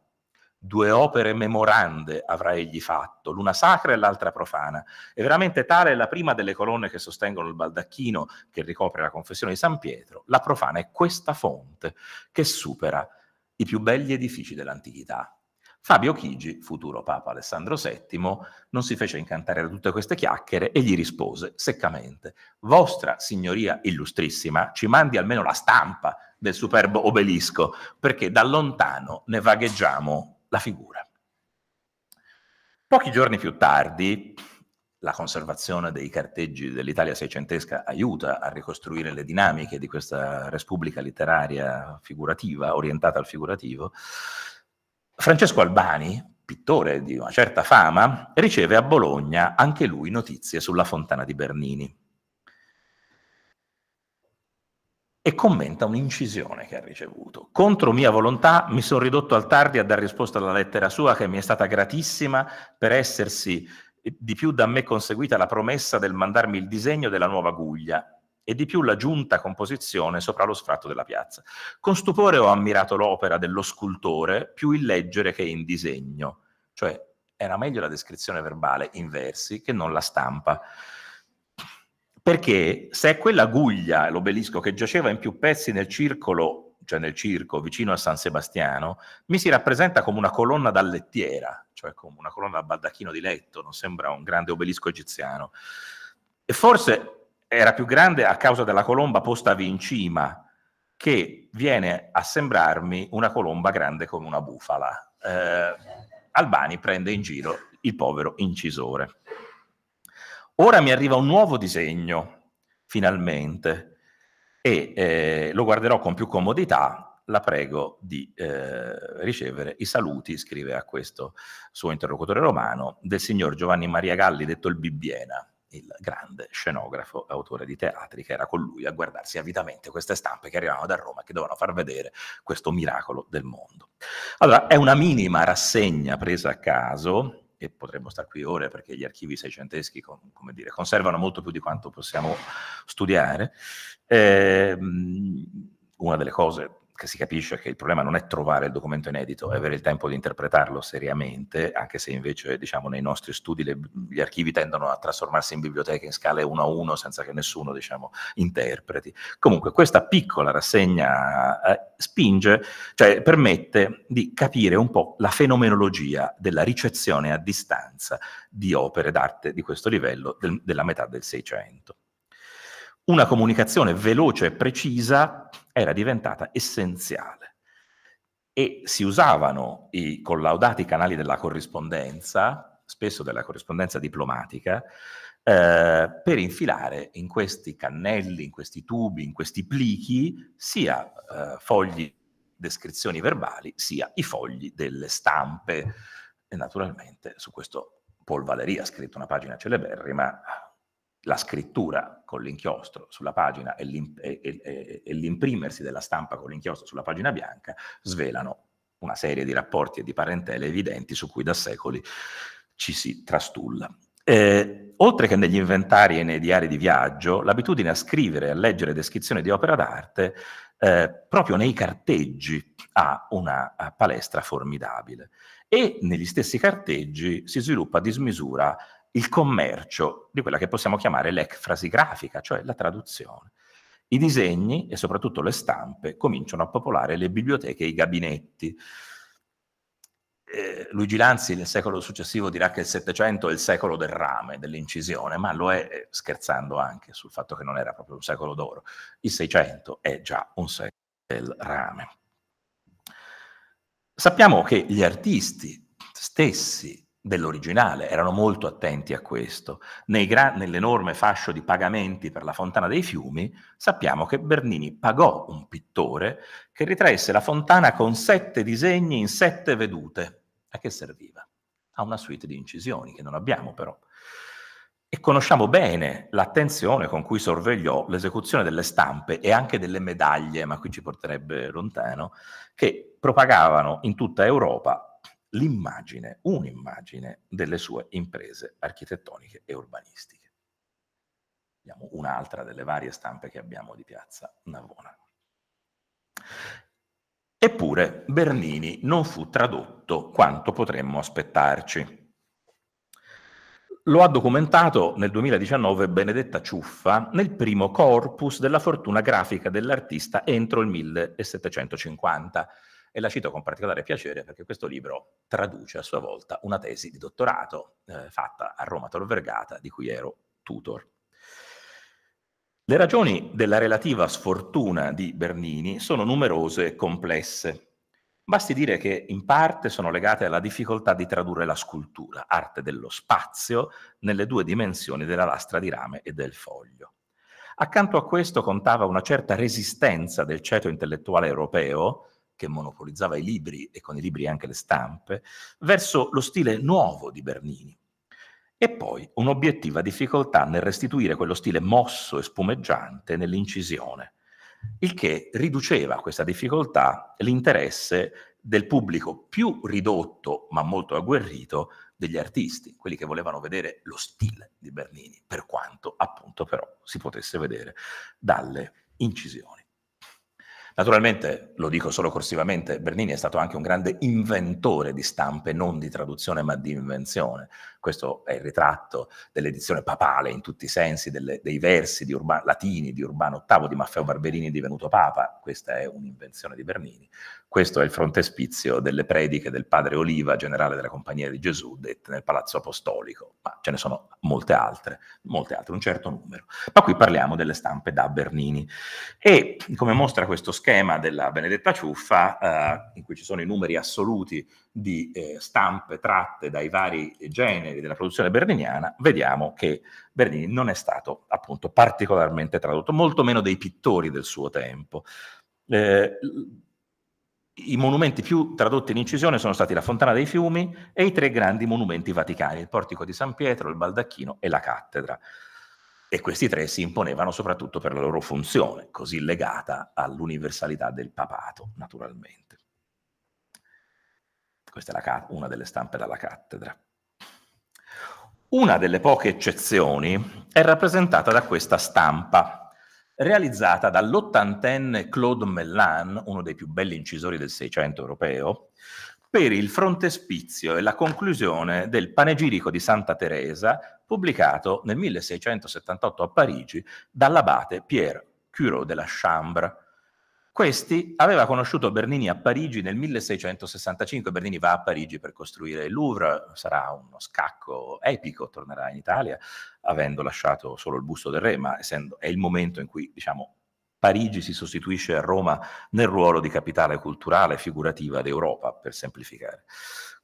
C: Due opere memorande avrà egli fatto, l'una sacra e l'altra profana. E veramente tale è la prima delle colonne che sostengono il baldacchino che ricopre la confessione di San Pietro. La profana è questa fonte che supera i più belli edifici dell'antichità. Fabio Chigi, futuro Papa Alessandro VII, non si fece incantare da tutte queste chiacchiere e gli rispose seccamente: Vostra Signoria Illustrissima ci mandi almeno la stampa del superbo obelisco, perché da lontano ne vagheggiamo la figura. Pochi giorni più tardi, la conservazione dei carteggi dell'Italia seicentesca aiuta a ricostruire le dinamiche di questa repubblica letteraria figurativa, orientata al figurativo, Francesco Albani, pittore di una certa fama, riceve a Bologna anche lui notizie sulla fontana di Bernini e commenta un'incisione che ha ricevuto. Contro mia volontà mi sono ridotto al tardi a dar risposta alla lettera sua che mi è stata gratissima per essersi eh, di più da me conseguita la promessa del mandarmi il disegno della nuova Guglia e di più la giunta composizione sopra lo sfratto della piazza. Con stupore ho ammirato l'opera dello scultore più in leggere che in disegno, cioè era meglio la descrizione verbale in versi che non la stampa. Perché se è quella guglia, l'obelisco, che giaceva in più pezzi nel circolo, cioè nel circo vicino a San Sebastiano, mi si rappresenta come una colonna da lettiera, cioè come una colonna da baldacchino di letto, non sembra un grande obelisco egiziano. E forse era più grande a causa della colomba postavi in cima, che viene a sembrarmi una colomba grande come una bufala. Eh, Albani prende in giro il povero incisore. Ora mi arriva un nuovo disegno, finalmente, e eh, lo guarderò con più comodità. La prego di eh, ricevere i saluti, scrive a questo suo interlocutore romano, del signor Giovanni Maria Galli, detto il Bibbiena il grande scenografo e autore di teatri che era con lui a guardarsi avidamente queste stampe che arrivavano da Roma e che dovevano far vedere questo miracolo del mondo. Allora, è una minima rassegna presa a caso, e potremmo stare qui ore perché gli archivi seicenteschi con, dire, conservano molto più di quanto possiamo studiare. Eh, una delle cose che si capisce che il problema non è trovare il documento inedito, è avere il tempo di interpretarlo seriamente, anche se invece diciamo, nei nostri studi le, gli archivi tendono a trasformarsi in biblioteche in scale 1 a 1 senza che nessuno diciamo, interpreti. Comunque questa piccola rassegna eh, spinge, cioè permette di capire un po' la fenomenologia della ricezione a distanza di opere d'arte di questo livello del, della metà del Seicento. Una comunicazione veloce e precisa era diventata essenziale e si usavano i collaudati canali della corrispondenza, spesso della corrispondenza diplomatica, eh, per infilare in questi cannelli, in questi tubi, in questi plichi, sia eh, fogli, descrizioni verbali, sia i fogli delle stampe. E naturalmente su questo Paul Valeria ha scritto una pagina celeberrima, la scrittura con l'inchiostro sulla pagina e, l'im- e-, e-, e l'imprimersi della stampa con l'inchiostro sulla pagina bianca svelano una serie di rapporti e di parentele evidenti su cui da secoli ci si trastulla. Eh, oltre che negli inventari e nei diari di viaggio, l'abitudine a scrivere e a leggere descrizioni di opera d'arte, eh, proprio nei carteggi, ha una palestra formidabile. E negli stessi carteggi si sviluppa a dismisura il commercio di quella che possiamo chiamare l'ecfrasi grafica, cioè la traduzione. I disegni e soprattutto le stampe cominciano a popolare le biblioteche e i gabinetti. Eh, Luigi Lanzi nel secolo successivo dirà che il Settecento è il secolo del rame, dell'incisione, ma lo è eh, scherzando anche sul fatto che non era proprio un secolo d'oro. Il Seicento è già un secolo del rame. Sappiamo che gli artisti stessi dell'originale, erano molto attenti a questo. Gra- nell'enorme fascio di pagamenti per la Fontana dei Fiumi sappiamo che Bernini pagò un pittore che ritraesse la fontana con sette disegni in sette vedute. A che serviva? A una suite di incisioni che non abbiamo però. E conosciamo bene l'attenzione con cui sorvegliò l'esecuzione delle stampe e anche delle medaglie, ma qui ci porterebbe lontano, che propagavano in tutta Europa l'immagine, un'immagine delle sue imprese architettoniche e urbanistiche. Abbiamo un'altra delle varie stampe che abbiamo di Piazza Navona. Eppure Bernini non fu tradotto quanto potremmo aspettarci. Lo ha documentato nel 2019 Benedetta Ciuffa nel primo corpus della fortuna grafica dell'artista entro il 1750 e la cito con particolare piacere perché questo libro traduce a sua volta una tesi di dottorato eh, fatta a Roma Tor Vergata di cui ero tutor. Le ragioni della relativa sfortuna di Bernini sono numerose e complesse. Basti dire che in parte sono legate alla difficoltà di tradurre la scultura, arte dello spazio, nelle due dimensioni della lastra di rame e del foglio. Accanto a questo contava una certa resistenza del ceto intellettuale europeo, che monopolizzava i libri e con i libri anche le stampe, verso lo stile nuovo di Bernini. E poi un'obiettiva difficoltà nel restituire quello stile mosso e spumeggiante nell'incisione, il che riduceva questa difficoltà l'interesse del pubblico più ridotto ma molto agguerrito degli artisti, quelli che volevano vedere lo stile di Bernini, per quanto appunto però si potesse vedere dalle incisioni. Naturalmente, lo dico solo corsivamente, Bernini è stato anche un grande inventore di stampe, non di traduzione ma di invenzione questo è il ritratto dell'edizione papale in tutti i sensi, delle, dei versi di Urba, latini di Urbano VIII, di Maffeo Barberini divenuto papa, questa è un'invenzione di Bernini, questo è il frontespizio delle prediche del padre Oliva, generale della Compagnia di Gesù, dette nel Palazzo Apostolico, ma ce ne sono molte altre, molte altre, un certo numero. Ma qui parliamo delle stampe da Bernini. E come mostra questo schema della Benedetta Ciuffa, eh, in cui ci sono i numeri assoluti di eh, stampe tratte dai vari generi della produzione berniniana, vediamo che Bernini non è stato appunto particolarmente tradotto, molto meno dei pittori del suo tempo. Eh, i monumenti più tradotti in incisione sono stati la Fontana dei Fiumi e i tre grandi monumenti vaticani, il Portico di San Pietro, il Baldacchino e la Cattedra. E questi tre si imponevano soprattutto per la loro funzione, così legata all'universalità del papato, naturalmente. Questa è la, una delle stampe dalla cattedra. Una delle poche eccezioni è rappresentata da questa stampa, realizzata dall'ottantenne Claude Mellan, uno dei più belli incisori del Seicento europeo, per il frontespizio e la conclusione del panegirico di Santa Teresa, pubblicato nel 1678 a Parigi dall'abate Pierre Cureau de la Chambre, questi aveva conosciuto Bernini a Parigi nel 1665. Bernini va a Parigi per costruire il Louvre, sarà uno scacco epico, tornerà in Italia avendo lasciato solo il busto del re, ma essendo, è il momento in cui diciamo, Parigi si sostituisce a Roma nel ruolo di capitale culturale figurativa d'Europa, per semplificare.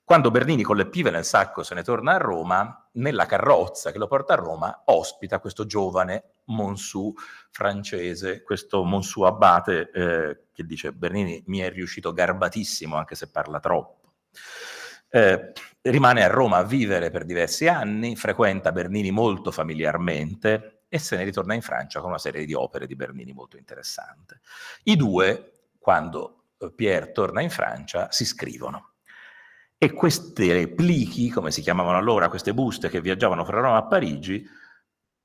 C: Quando Bernini con le pive nel sacco se ne torna a Roma, nella carrozza che lo porta a Roma ospita questo giovane Monsù francese, questo Monsù Abate eh, che dice Bernini mi è riuscito garbatissimo anche se parla troppo. Eh, rimane a Roma a vivere per diversi anni, frequenta Bernini molto familiarmente e se ne ritorna in Francia con una serie di opere di Bernini molto interessanti. I due, quando eh, Pierre torna in Francia, si scrivono e queste plichi, come si chiamavano allora, queste buste che viaggiavano fra Roma e Parigi,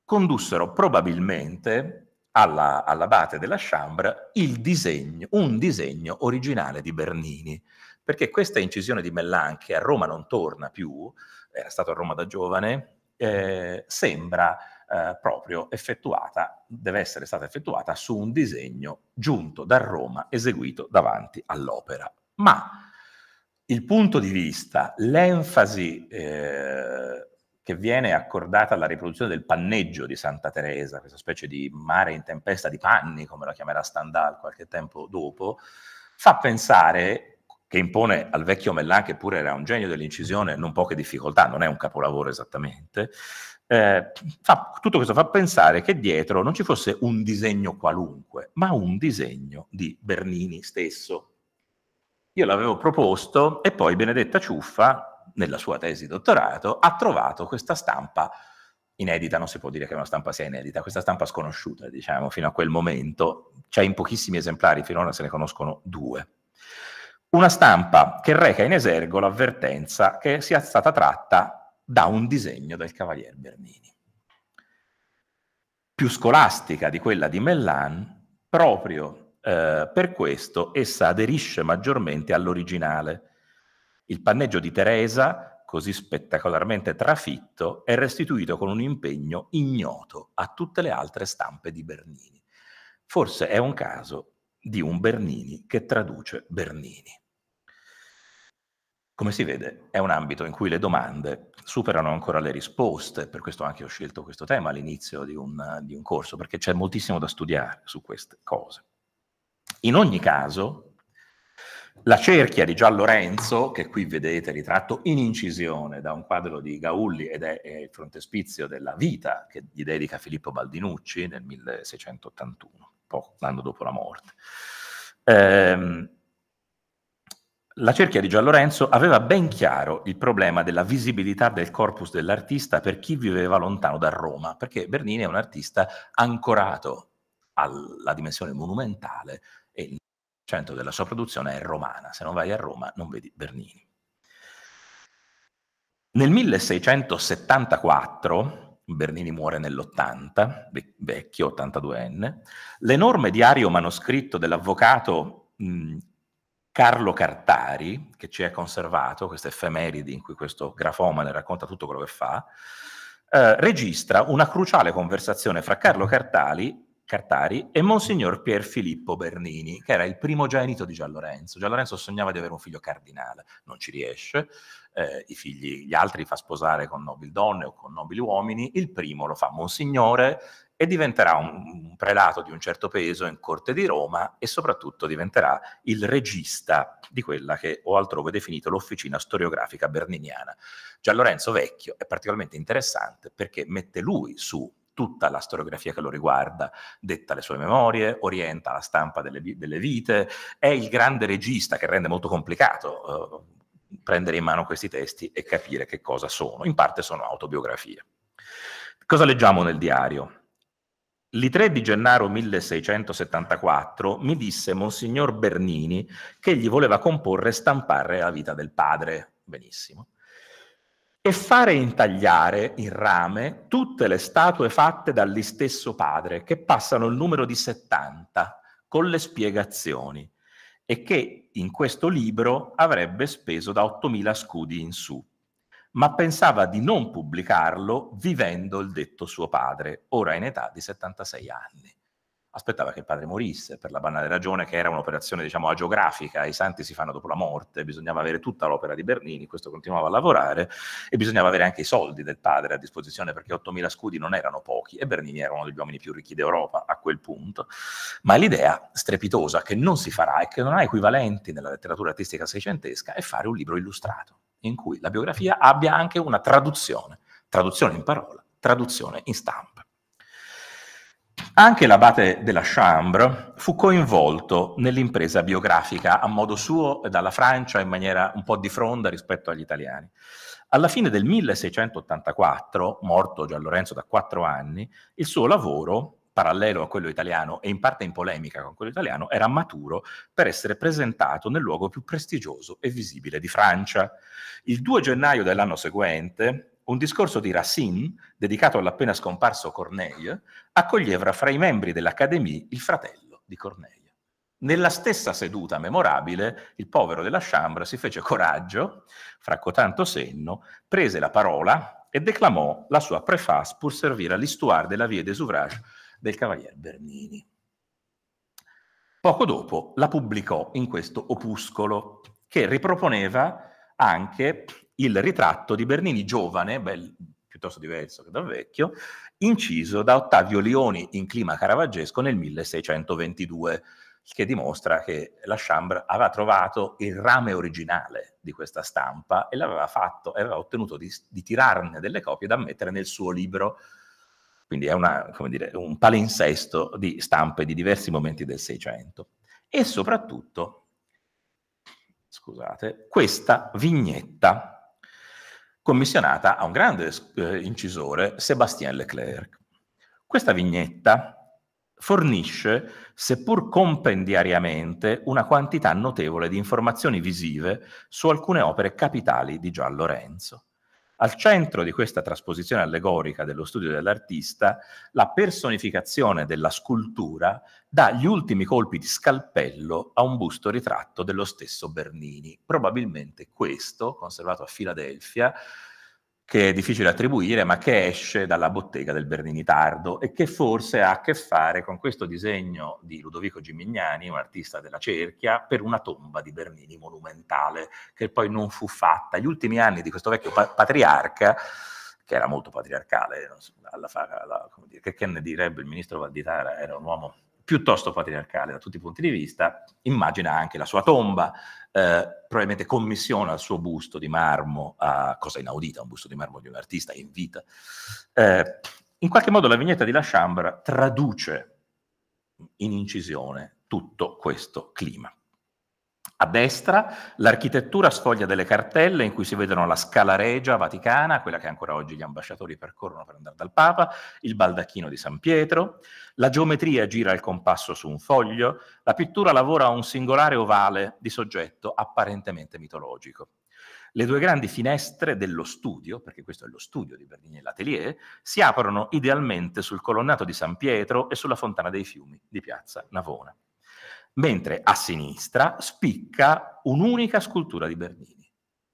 C: condussero probabilmente alla, all'abate della Chambre disegno, un disegno originale di Bernini, perché questa incisione di Mellan, che a Roma non torna più, era stato a Roma da giovane, eh, sembra eh, proprio effettuata, deve essere stata effettuata su un disegno giunto da Roma, eseguito davanti all'opera. Ma il punto di vista, l'enfasi eh, che viene accordata alla riproduzione del panneggio di Santa Teresa, questa specie di mare in tempesta di panni, come lo chiamerà Stendhal qualche tempo dopo, fa pensare che impone al vecchio Mellan, che pure era un genio dell'incisione, non poche difficoltà, non è un capolavoro esattamente, eh, fa, tutto questo fa pensare che dietro non ci fosse un disegno qualunque, ma un disegno di Bernini stesso, io l'avevo proposto e poi Benedetta Ciuffa, nella sua tesi di dottorato, ha trovato questa stampa inedita, non si può dire che una stampa sia inedita, questa stampa sconosciuta, diciamo, fino a quel momento, c'è in pochissimi esemplari, finora se ne conoscono due. Una stampa che reca in esergo l'avvertenza che sia stata tratta da un disegno del Cavalier Bernini. Più scolastica di quella di Mellan, proprio eh, per questo essa aderisce maggiormente all'originale. Il panneggio di Teresa, così spettacolarmente trafitto, è restituito con un impegno ignoto a tutte le altre stampe di Bernini. Forse è un caso di un Bernini che traduce Bernini. Come si vede, è un ambito in cui le domande superano ancora le risposte, per questo anche ho scelto questo tema all'inizio di un, di un corso, perché c'è moltissimo da studiare su queste cose. In ogni caso, la cerchia di Gian Lorenzo, che qui vedete ritratto in incisione da un quadro di Gaulli ed è, è il frontespizio della vita che gli dedica Filippo Baldinucci nel 1681, poco, l'anno dopo la morte. Ehm, la cerchia di Gian Lorenzo aveva ben chiaro il problema della visibilità del corpus dell'artista per chi viveva lontano da Roma, perché Bernini è un artista ancorato alla dimensione monumentale e il centro della sua produzione è romana. Se non vai a Roma non vedi Bernini. Nel 1674, Bernini muore nell'80, vecchio 82enne, l'enorme diario manoscritto dell'avvocato mh, Carlo Cartari, che ci è conservato, questa effemeride in cui questo grafomane racconta tutto quello che fa, eh, registra una cruciale conversazione fra Carlo Cartali Cartari e Monsignor Pier Filippo Bernini, che era il primogenito di Gian Lorenzo. Gian Lorenzo sognava di avere un figlio cardinale, non ci riesce, eh, i figli, gli altri li fa sposare con nobili donne o con nobili uomini, il primo lo fa Monsignore e diventerà un, un prelato di un certo peso in corte di Roma e soprattutto diventerà il regista di quella che ho altrove definito l'officina storiografica berniniana. Gian Lorenzo Vecchio è particolarmente interessante perché mette lui su tutta la storiografia che lo riguarda, detta le sue memorie, orienta la stampa delle, delle vite, è il grande regista che rende molto complicato eh, prendere in mano questi testi e capire che cosa sono. In parte sono autobiografie. Cosa leggiamo nel diario? L'i3 di gennaio 1674 mi disse Monsignor Bernini che gli voleva comporre e stampare la vita del padre. Benissimo e fare intagliare in rame tutte le statue fatte dall'istesso padre, che passano il numero di 70, con le spiegazioni, e che in questo libro avrebbe speso da 8.000 scudi in su, ma pensava di non pubblicarlo vivendo il detto suo padre, ora in età di 76 anni aspettava che il padre morisse per la banale ragione che era un'operazione diciamo agiografica, i santi si fanno dopo la morte, bisognava avere tutta l'opera di Bernini, questo continuava a lavorare e bisognava avere anche i soldi del padre a disposizione perché 8.000 scudi non erano pochi e Bernini era uno degli uomini più ricchi d'Europa a quel punto, ma l'idea strepitosa che non si farà e che non ha equivalenti nella letteratura artistica seicentesca è fare un libro illustrato in cui la biografia abbia anche una traduzione, traduzione in parola, traduzione in stampa. Anche l'abate della Chambre fu coinvolto nell'impresa biografica a modo suo dalla Francia in maniera un po' di fronda rispetto agli italiani. Alla fine del 1684, morto Gian Lorenzo da quattro anni, il suo lavoro, parallelo a quello italiano e in parte in polemica con quello italiano, era maturo per essere presentato nel luogo più prestigioso e visibile di Francia. Il 2 gennaio dell'anno seguente, un discorso di Racine, dedicato all'appena scomparso Corneille, accoglieva fra i membri dell'Académie il fratello di Corneille. Nella stessa seduta memorabile, il povero della Chambre si fece coraggio, fra cotanto senno, prese la parola e declamò la sua preface pur servire all'histoire della vie des ouvrages del cavalier
B: Bernini.
C: Poco dopo la pubblicò in questo opuscolo che riproponeva anche il ritratto di Bernini giovane, bel, piuttosto diverso che dal vecchio, inciso da Ottavio Lioni in clima caravaggesco nel 1622, che dimostra che la Chambre aveva trovato il rame originale di questa stampa e l'aveva fatto, aveva ottenuto di, di tirarne delle copie da mettere nel suo libro. Quindi è una, dire, un palinsesto di stampe di diversi momenti del Seicento. E soprattutto, scusate, questa vignetta commissionata a un grande eh, incisore, Sébastien Leclerc. Questa vignetta fornisce, seppur compendiariamente, una quantità notevole di informazioni visive su alcune opere capitali di Gian Lorenzo. Al centro di questa trasposizione allegorica dello studio dell'artista, la personificazione della scultura dà gli ultimi colpi di scalpello a un busto ritratto dello stesso Bernini. Probabilmente questo, conservato a Filadelfia, che è difficile attribuire, ma che esce dalla bottega del Bernini Tardo e che forse ha a che fare con questo disegno di Ludovico Gimignani, un artista della cerchia, per una tomba di Bernini monumentale, che poi non fu fatta. Gli ultimi anni di questo vecchio pa- patriarca, che era molto patriarcale, alla, alla, dire, che, che ne direbbe il ministro Valditara, era un uomo piuttosto patriarcale da tutti i punti di vista, immagina anche la sua tomba, eh, probabilmente commissiona il suo busto di marmo, a, cosa inaudita, un busto di marmo di un artista in vita. Eh, in qualche modo la vignetta di La Chambre traduce in incisione tutto questo clima. A destra l'architettura sfoglia delle cartelle in cui si vedono la Scala Regia Vaticana, quella che ancora oggi gli ambasciatori percorrono per andare dal Papa, il baldacchino di San Pietro, la geometria gira il compasso su un foglio, la pittura lavora un singolare ovale di soggetto apparentemente mitologico. Le due grandi finestre dello studio, perché questo è lo studio di Bernini e l'atelier, si aprono idealmente sul colonnato di San Pietro e sulla fontana dei fiumi di Piazza Navona mentre a sinistra spicca un'unica scultura di Bernini,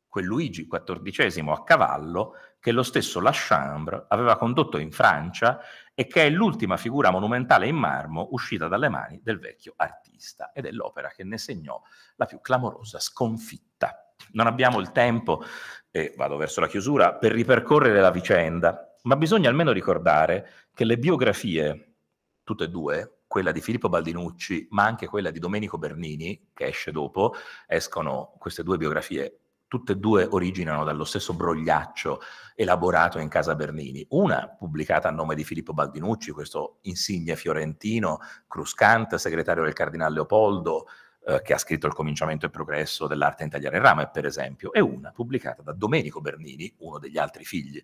C: quel Luigi XIV a cavallo che lo stesso Lachambre aveva condotto in Francia e che è l'ultima figura monumentale in marmo uscita dalle mani del vecchio artista ed è l'opera che ne segnò la più clamorosa sconfitta. Non abbiamo il tempo, e vado verso la chiusura, per ripercorrere la vicenda, ma bisogna almeno ricordare che le biografie, tutte e due, quella di Filippo Baldinucci, ma anche quella di Domenico Bernini, che esce dopo, escono queste due biografie. Tutte e due originano dallo stesso brogliaccio elaborato in casa Bernini. Una pubblicata a nome di Filippo Baldinucci, questo insigne fiorentino, cruscante, segretario del cardinale Leopoldo, eh, che ha scritto Il cominciamento e progresso dell'arte in tagliare rame, per esempio, e una pubblicata da Domenico Bernini, uno degli altri figli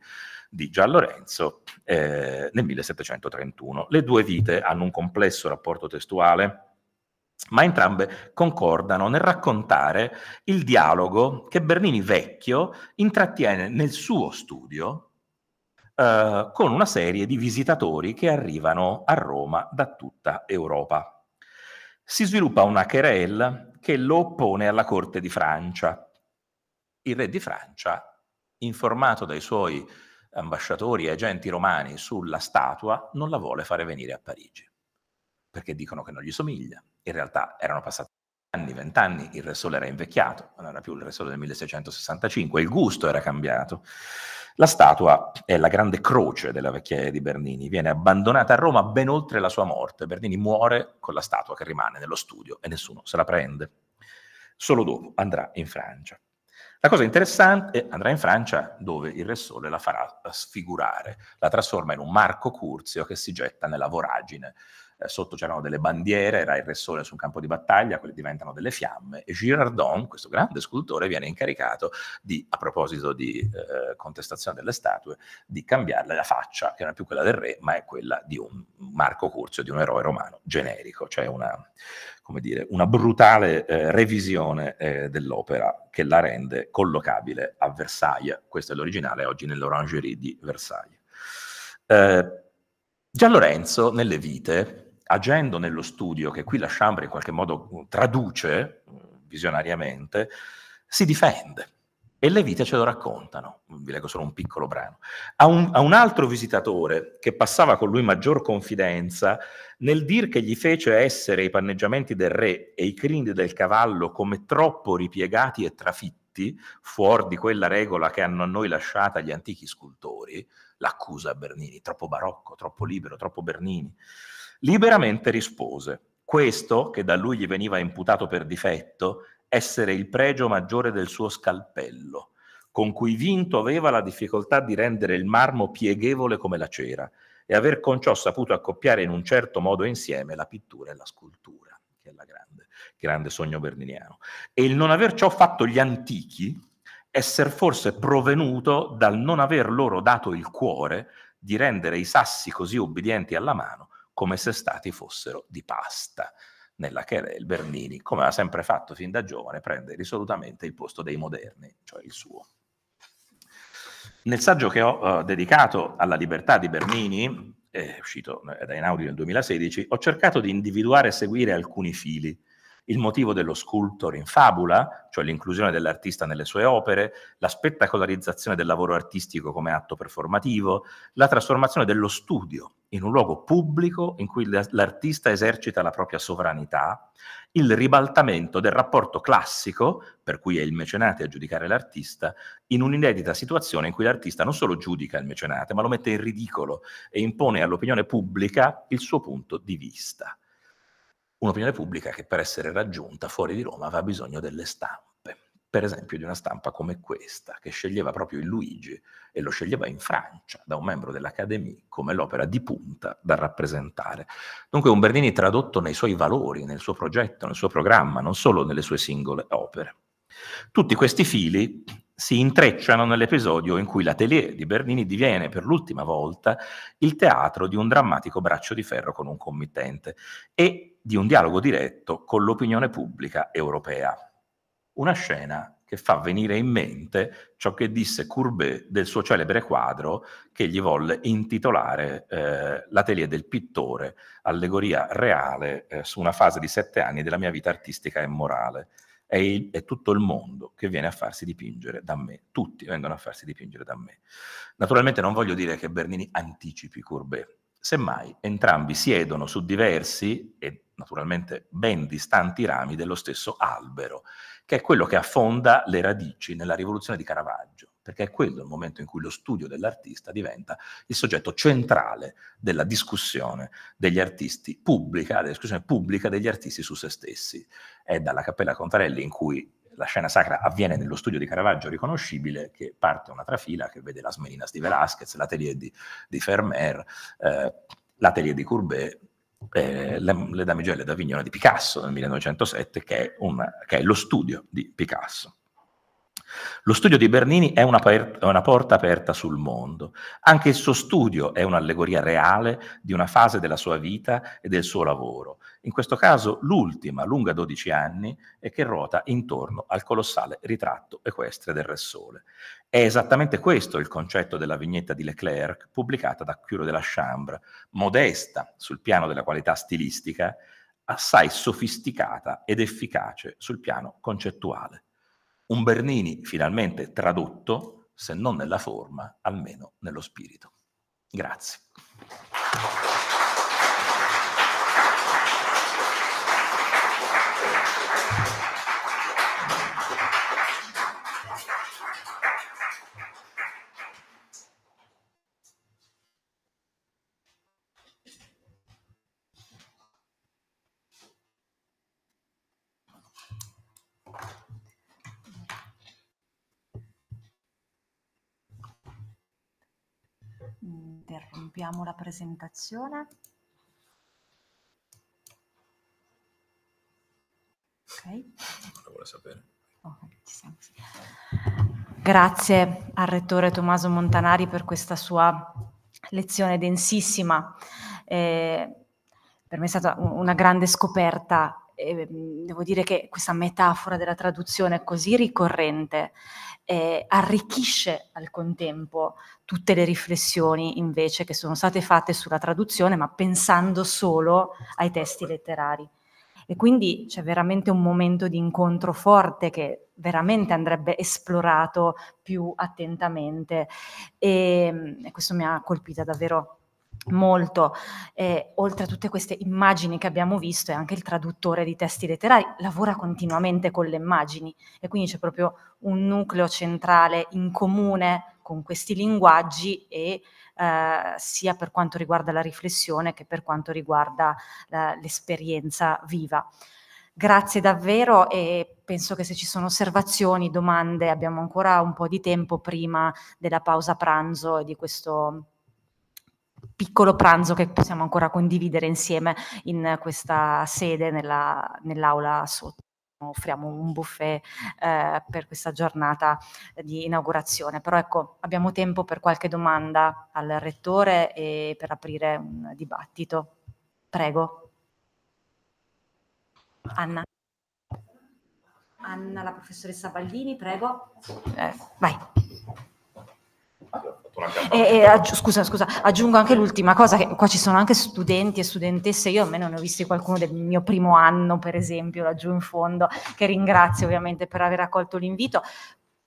C: di Gian Lorenzo, eh, nel 1731. Le due vite hanno un complesso rapporto testuale ma entrambe concordano nel raccontare il dialogo che Bernini vecchio intrattiene nel suo studio eh, con una serie di visitatori che arrivano a Roma da tutta Europa si sviluppa una querela che lo oppone alla corte di Francia. Il re di Francia, informato dai suoi ambasciatori e agenti romani sulla statua, non la vuole fare venire a Parigi, perché dicono che non gli somiglia. In realtà erano passati anni, vent'anni, il Re Sole era invecchiato, non era più il Re Sole del 1665, il gusto era cambiato. La statua è la grande croce della vecchiaia di Bernini, viene abbandonata a Roma ben oltre la sua morte. Bernini muore con la statua che rimane nello studio e nessuno se la prende. Solo dopo andrà in Francia. La cosa interessante, è andrà in Francia dove il Re Sole la farà sfigurare, la trasforma in un Marco Curzio che si getta nella voragine eh, sotto c'erano delle bandiere, era il Re Sole su un campo di battaglia, quelle diventano delle fiamme e Girardon, questo grande scultore, viene incaricato di, a proposito di eh, contestazione delle statue, di cambiarle la faccia, che non è più quella del re, ma è quella di un Marco Curzio, di un eroe romano generico, cioè una, come dire, una brutale eh, revisione eh, dell'opera che la rende collocabile a Versailles. Questo è l'originale, oggi nell'Orangerie di Versailles. Eh, Gian Lorenzo, nelle vite, agendo nello studio, che qui la Chambre in qualche modo mm, traduce mm, visionariamente, si difende. E le vite ce lo raccontano, vi leggo solo un piccolo brano. A un, a un altro visitatore che passava con lui maggior confidenza, nel dir che gli fece essere i panneggiamenti del re e i crini del cavallo come troppo ripiegati e trafitti, fuori di quella regola che hanno a noi lasciata gli antichi scultori, l'accusa a Bernini, troppo barocco, troppo libero, troppo Bernini liberamente rispose. Questo, che da lui gli veniva imputato per difetto, essere il pregio maggiore del suo scalpello, con cui vinto aveva la difficoltà di rendere il marmo pieghevole come la cera, e aver con ciò saputo accoppiare in un certo modo insieme la pittura e la scultura, che è la grande, grande sogno berniniano. E il non aver ciò fatto gli antichi, esser forse provenuto dal non aver loro dato il cuore di rendere i sassi così obbedienti alla mano come se stati fossero di pasta nella querela il Bernini, come ha sempre fatto fin da giovane, prende risolutamente il posto dei moderni, cioè il suo. Nel saggio che ho eh, dedicato alla libertà di Bernini, eh, uscito da Einaudi nel 2016, ho cercato di individuare e seguire alcuni fili il motivo dello sculptor in fabula, cioè l'inclusione dell'artista nelle sue opere, la spettacolarizzazione del lavoro artistico come atto performativo, la trasformazione dello studio in un luogo pubblico in cui l'artista esercita la propria sovranità, il ribaltamento del rapporto classico, per cui è il mecenate a giudicare l'artista, in un'inedita situazione in cui l'artista non solo giudica il mecenate, ma lo mette in ridicolo e impone all'opinione pubblica il suo punto di vista un'opinione pubblica che per essere raggiunta fuori di Roma aveva bisogno delle stampe, per esempio di una stampa come questa, che sceglieva proprio il Luigi e lo sceglieva in Francia da un membro dell'Académie come l'opera di punta da rappresentare. Dunque un Bernini tradotto nei suoi valori, nel suo progetto, nel suo programma, non solo nelle sue singole opere. Tutti questi fili si intrecciano nell'episodio in cui l'atelier di Bernini diviene per l'ultima volta il teatro di un drammatico braccio di ferro con un committente e di un dialogo diretto con l'opinione pubblica europea. Una scena che fa venire in mente ciò che disse Courbet del suo celebre quadro che gli volle intitolare eh, L'atelier del pittore, allegoria reale eh, su una fase di sette anni della mia vita artistica e morale è, il, è, tutto il mondo che viene a farsi dipingere da me, tutti vengono a farsi dipingere da me. Naturalmente non voglio dire che Bernini anticipi Courbet, semmai entrambi siedono su diversi e naturalmente ben distanti rami dello stesso albero, che è quello che affonda le radici nella rivoluzione di Caravaggio perché è quello il momento in cui lo studio dell'artista diventa il soggetto centrale della discussione degli artisti pubblica, della discussione pubblica degli artisti su se stessi. È dalla Cappella Contarelli in cui la scena sacra avviene nello studio di Caravaggio riconoscibile, che parte una trafila che vede la Smeninas di Velázquez, l'atelier di, di Vermeer, eh, l'atelier di Courbet, eh, le, le damigelle d'Avignone di Picasso nel 1907, che è, un, che è lo studio di Picasso. Lo studio di Bernini è una, è una, porta aperta sul mondo. Anche il suo studio è un'allegoria reale di una fase della sua vita e del suo lavoro. In questo caso l'ultima, lunga 12 anni, e che ruota intorno al colossale ritratto equestre del Re Sole. È esattamente questo il concetto della vignetta di Leclerc pubblicata da Curo de la Chambre, modesta sul piano della qualità stilistica, assai sofisticata ed efficace sul piano concettuale un Bernini finalmente tradotto, se non nella forma, almeno nello spirito. Grazie.
A: vediamo la presentazione. Ok. Lo vuole sapere. Okay, siamo, Grazie al rettore Tommaso Montanari per questa sua lezione densissima. Eh, per me è stata una grande scoperta eh, devo dire che questa metafora della traduzione così ricorrente eh, arricchisce al contempo tutte le riflessioni invece che sono state fatte sulla traduzione, ma pensando solo ai testi letterari. E quindi c'è veramente un momento di incontro forte che veramente andrebbe esplorato più attentamente e, ehm, e questo mi ha colpita davvero molto, eh, oltre a tutte queste immagini che abbiamo visto, è anche il traduttore di testi letterari, lavora continuamente con le immagini e quindi c'è proprio un nucleo centrale in comune con questi linguaggi e eh, sia per quanto riguarda la riflessione che per quanto riguarda eh, l'esperienza viva. Grazie davvero e penso che se ci sono osservazioni, domande, abbiamo ancora un po' di tempo prima della pausa pranzo e di questo piccolo pranzo che possiamo ancora condividere insieme in questa sede, nella, nell'aula sotto. Offriamo un buffet eh, per questa giornata di inaugurazione. Però ecco, abbiamo tempo per qualche domanda al rettore e per aprire un dibattito. Prego. Anna. Anna, la professoressa Baldini, prego. Eh, vai. E, e, scusa, scusa, aggiungo anche l'ultima cosa, che qua ci sono anche studenti e studentesse, io almeno ne ho visti qualcuno del mio primo anno, per esempio, laggiù in fondo, che ringrazio ovviamente per aver accolto l'invito,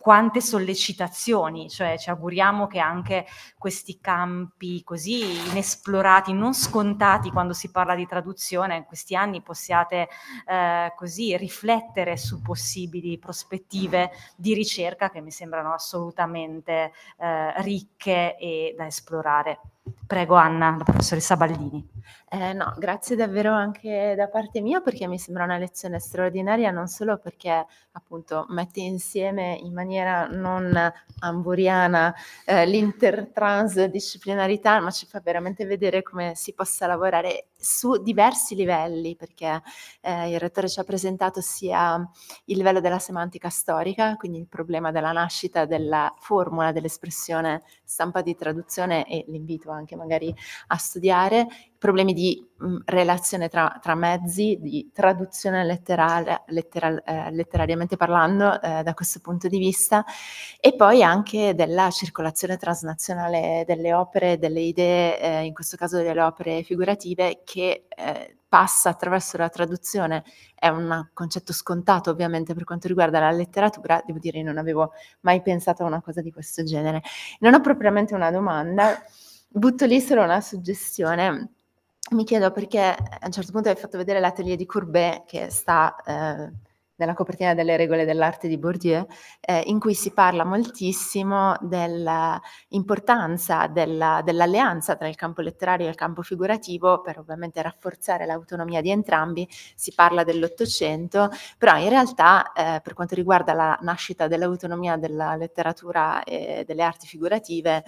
A: quante sollecitazioni, cioè ci auguriamo che anche questi campi così inesplorati, non scontati quando si parla di traduzione, in questi anni possiate eh, così riflettere su possibili prospettive di ricerca che mi sembrano assolutamente eh, ricche e da esplorare. Prego Anna, la professoressa Baldini.
D: Eh, no, grazie davvero anche da parte mia perché mi sembra una lezione straordinaria, non solo perché appunto mette insieme in maniera non amburiana eh, l'intertransdisciplinarità, ma ci fa veramente vedere come si possa lavorare su diversi livelli, perché eh, il rettore ci ha presentato sia il livello della semantica storica, quindi il problema della nascita della formula dell'espressione stampa di traduzione e l'invito anche magari a studiare, problemi di mh, relazione tra, tra, mezzi, di traduzione letterale, letteral, eh, letterariamente parlando eh, da questo punto di vista, e poi anche della circolazione transnazionale delle opere, delle idee, eh, in questo caso delle opere figurative, che eh, passa attraverso la traduzione è un concetto scontato ovviamente per quanto riguarda la letteratura, devo dire non avevo mai pensato a una cosa di questo genere. Non ho propriamente una domanda, butto lì solo una suggestione. Mi chiedo perché eh, a un certo punto hai fatto vedere l'atelier di Courbet che sta eh, nella copertina delle regole dell'arte di Bourdieu, eh, in cui si parla moltissimo dell'importanza della, dell'alleanza tra il campo letterario e il campo figurativo per ovviamente rafforzare l'autonomia di entrambi, si parla dell'Ottocento, però in realtà eh, per quanto riguarda la nascita dell'autonomia della letteratura e delle arti figurative,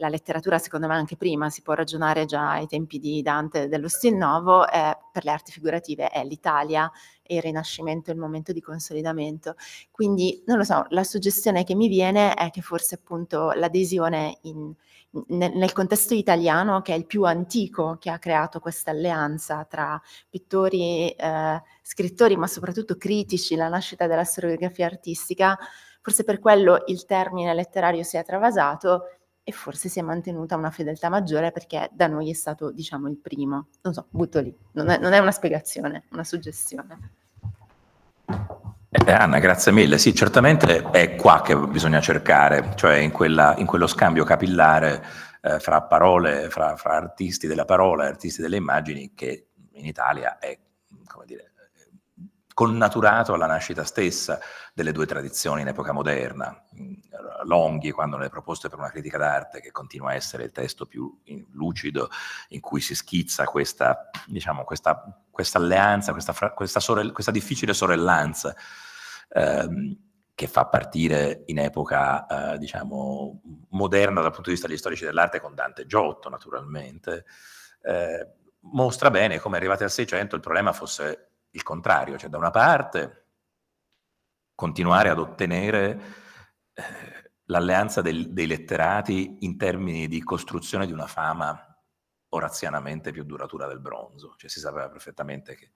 D: la letteratura, secondo me anche prima, si può ragionare già ai tempi di Dante dello Stil Novo, eh, per le arti figurative è l'Italia e il Rinascimento, il momento di consolidamento. Quindi, non lo so, la suggestione che mi viene è che forse appunto l'adesione in, nel, nel contesto italiano, che è il più antico che ha creato questa alleanza tra pittori, eh, scrittori, ma soprattutto critici, la nascita della storiografia artistica, forse per quello il termine letterario si è travasato e forse si è mantenuta una fedeltà maggiore perché da noi è stato, diciamo, il primo. Non so, butto lì. Non è, non è una spiegazione, una suggestione.
C: Eh, Anna, grazie mille. Sì, certamente è qua che bisogna cercare, cioè in, quella, in quello scambio capillare eh, fra parole, fra, fra, artisti della parola e artisti delle immagini che in Italia è, come dire, connaturato alla nascita stessa delle due tradizioni in epoca moderna. Mm, Longhi, quando nelle proposte per una critica d'arte, che continua a essere il testo più lucido in cui si schizza questa, diciamo, questa, questa alleanza, questa, questa, sorell- questa, difficile sorellanza ehm, che fa partire in epoca, eh, diciamo, moderna dal punto di vista degli storici dell'arte con Dante Giotto, naturalmente, eh, mostra bene come arrivati al Seicento il problema fosse il contrario, cioè da una parte continuare ad ottenere eh, l'alleanza del, dei letterati in termini di costruzione di una fama orazianamente più duratura del bronzo, cioè si sapeva perfettamente che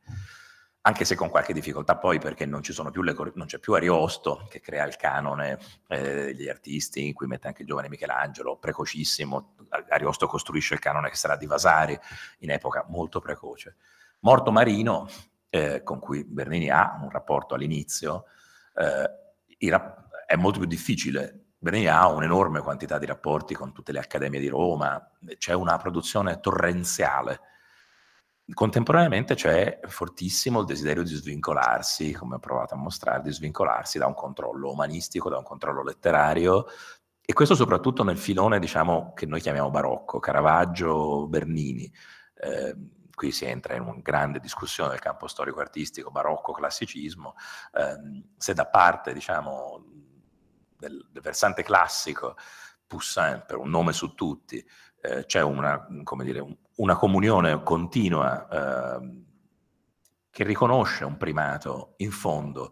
C: anche se con qualche difficoltà poi perché non, le, non c'è più Ariosto che crea il canone eh, degli artisti in cui mette anche il giovane Michelangelo, precocissimo, Ariosto costruisce il canone che sarà di Vasari in epoca molto precoce. Morto Marino eh, con cui Bernini ha un rapporto all'inizio, eh, rap- è molto più difficile. Bernini ha un'enorme quantità di rapporti con tutte le accademie di Roma, c'è una produzione torrenziale. Contemporaneamente c'è fortissimo il desiderio di svincolarsi, come ho provato a mostrare, di svincolarsi da un controllo umanistico, da un controllo letterario, e questo soprattutto nel filone, diciamo, che noi chiamiamo barocco, Caravaggio, Bernini. Eh, qui si entra in una grande discussione del campo storico-artistico, barocco, classicismo, ehm, se da parte diciamo, del, del versante classico, Poussin per un nome su tutti, eh, c'è una, dire, un, una, comunione continua eh, che riconosce un primato in fondo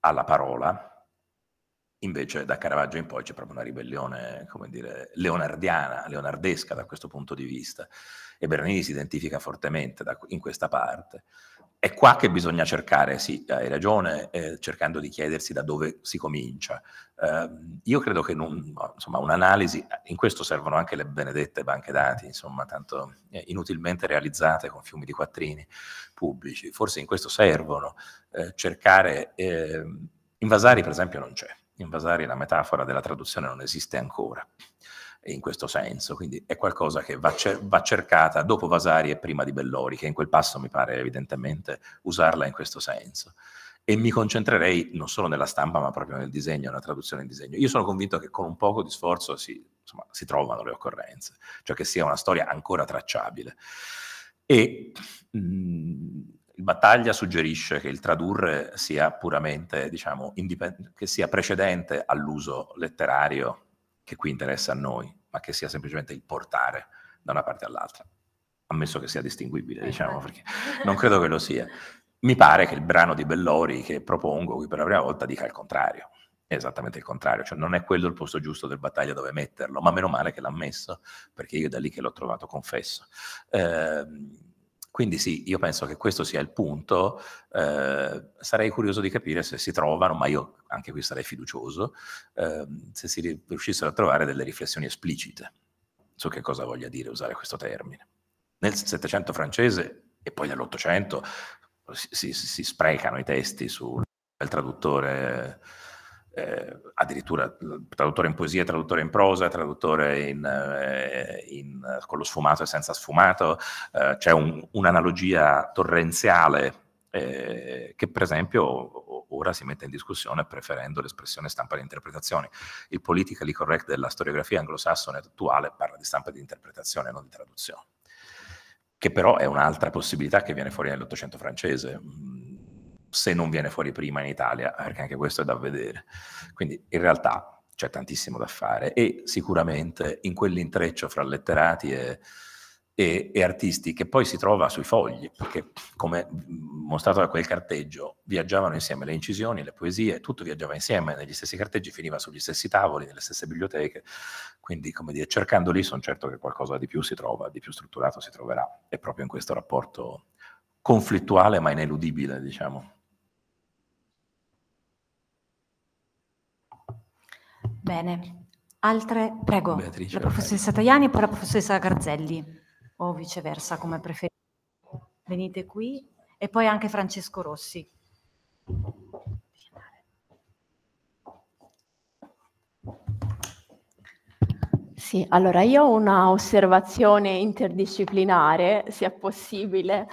C: alla parola, Invece da Caravaggio in poi c'è proprio una ribellione, come dire, leonardiana, leonardesca da questo punto di vista e Bernini si identifica fortemente da, in questa parte. È qua che bisogna cercare, sì, hai ragione, eh, cercando di chiedersi da dove si comincia. Eh, io credo che in insomma, un'analisi, in questo servono anche le benedette banche dati, insomma, tanto eh, inutilmente realizzate con fiumi di quattrini pubblici, forse in questo servono eh, cercare, ehm, invasari per esempio non c'è, invasari la metafora della traduzione non esiste ancora in questo senso, quindi è qualcosa che va, cer- va, cercata dopo Vasari e prima di Bellori, che in quel passo mi pare evidentemente usarla in questo senso. E mi concentrerei non solo nella stampa, ma proprio nel disegno, nella traduzione in disegno. Io sono convinto che con un poco di sforzo si, insomma, si trovano le occorrenze, cioè che sia una storia ancora tracciabile. E il mhmm, Battaglia suggerisce che il tradurre sia puramente, diciamo, indipend- che sia precedente all'uso letterario che qui interessa a noi, ma che sia semplicemente il portare da una parte all'altra, ammesso che sia distinguibile, esatto. diciamo, perché non credo che lo sia. Mi pare che il brano di Bellori che propongo qui per la prima volta dica il contrario, esattamente il contrario, cioè non è quello il posto giusto del battaglia dove metterlo, ma meno male che l'ha messo, perché io da lì che l'ho trovato, confesso. Eh, quindi sì, io penso che questo sia il punto, eh, sarei curioso di capire se si trovano, ma io anche qui sarei fiducioso, eh, se si riuscissero a trovare delle riflessioni esplicite su che cosa voglia dire usare questo termine. Nel Settecento francese e poi nell'Ottocento si, si, si, sprecano i testi sul traduttore eh, addirittura eh, traduttore in poesia, traduttore in prosa, traduttore in, eh, in, eh, con lo sfumato e senza sfumato, eh, c'è un, un'analogia torrenziale eh, che per esempio ora si mette in discussione preferendo l'espressione stampa di interpretazioni. Il politically correct della storiografia anglosassone attuale parla di stampa di interpretazione, non di traduzione, che però è un'altra possibilità che viene fuori nell'Ottocento francese se non viene fuori prima in Italia, perché anche questo è da vedere. Quindi in realtà c'è tantissimo da fare e sicuramente in quell'intreccio fra letterati e, e, e, artisti che poi si trova sui fogli, perché come mostrato da quel carteggio viaggiavano insieme le incisioni, le poesie, tutto viaggiava insieme negli stessi carteggi, finiva sugli stessi tavoli, nelle stesse biblioteche, quindi come dire, cercando lì sono certo che qualcosa di più si trova, di più strutturato si troverà, è proprio in questo rapporto conflittuale ma ineludibile, diciamo.
A: Bene. Altre, prego, Beatrice, la professoressa Tajani e poi la professoressa Garzelli, o viceversa, come preferite. Venite qui e poi anche Francesco Rossi.
E: Sì, allora io ho una osservazione interdisciplinare, se è possibile,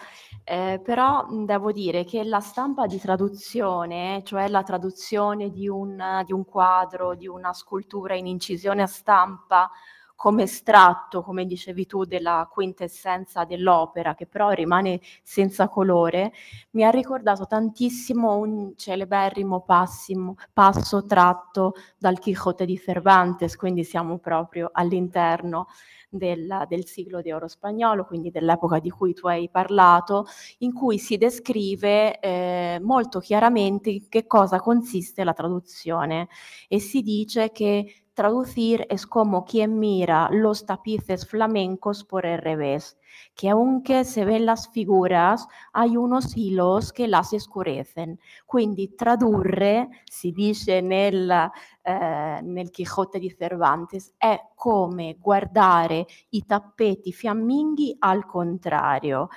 E: eh, però mhmm, devo dire che la stampa di traduzione, cioè la traduzione di un, di un quadro, di una scultura in incisione a stampa, come estratto, come dicevi tu, della quintessenza dell'opera, che però rimane senza colore, mi ha ricordato tantissimo un celeberrimo passimo, passo tratto dal Quijote di Cervantes, quindi siamo proprio all'interno del, del siglo di oro spagnolo, quindi dell'epoca di cui tu hai parlato, in cui si descrive eh, molto chiaramente in che cosa consiste la traduzione e si dice che Traducir es como quien mira los tapices flamencos por el revés, que aunque se ven las figuras, hay unos hilos que las escurecen. Quindi traducir, se dice en el eh, Quijote de Cervantes, es como guardar los tappeti fiamminghi al contrario.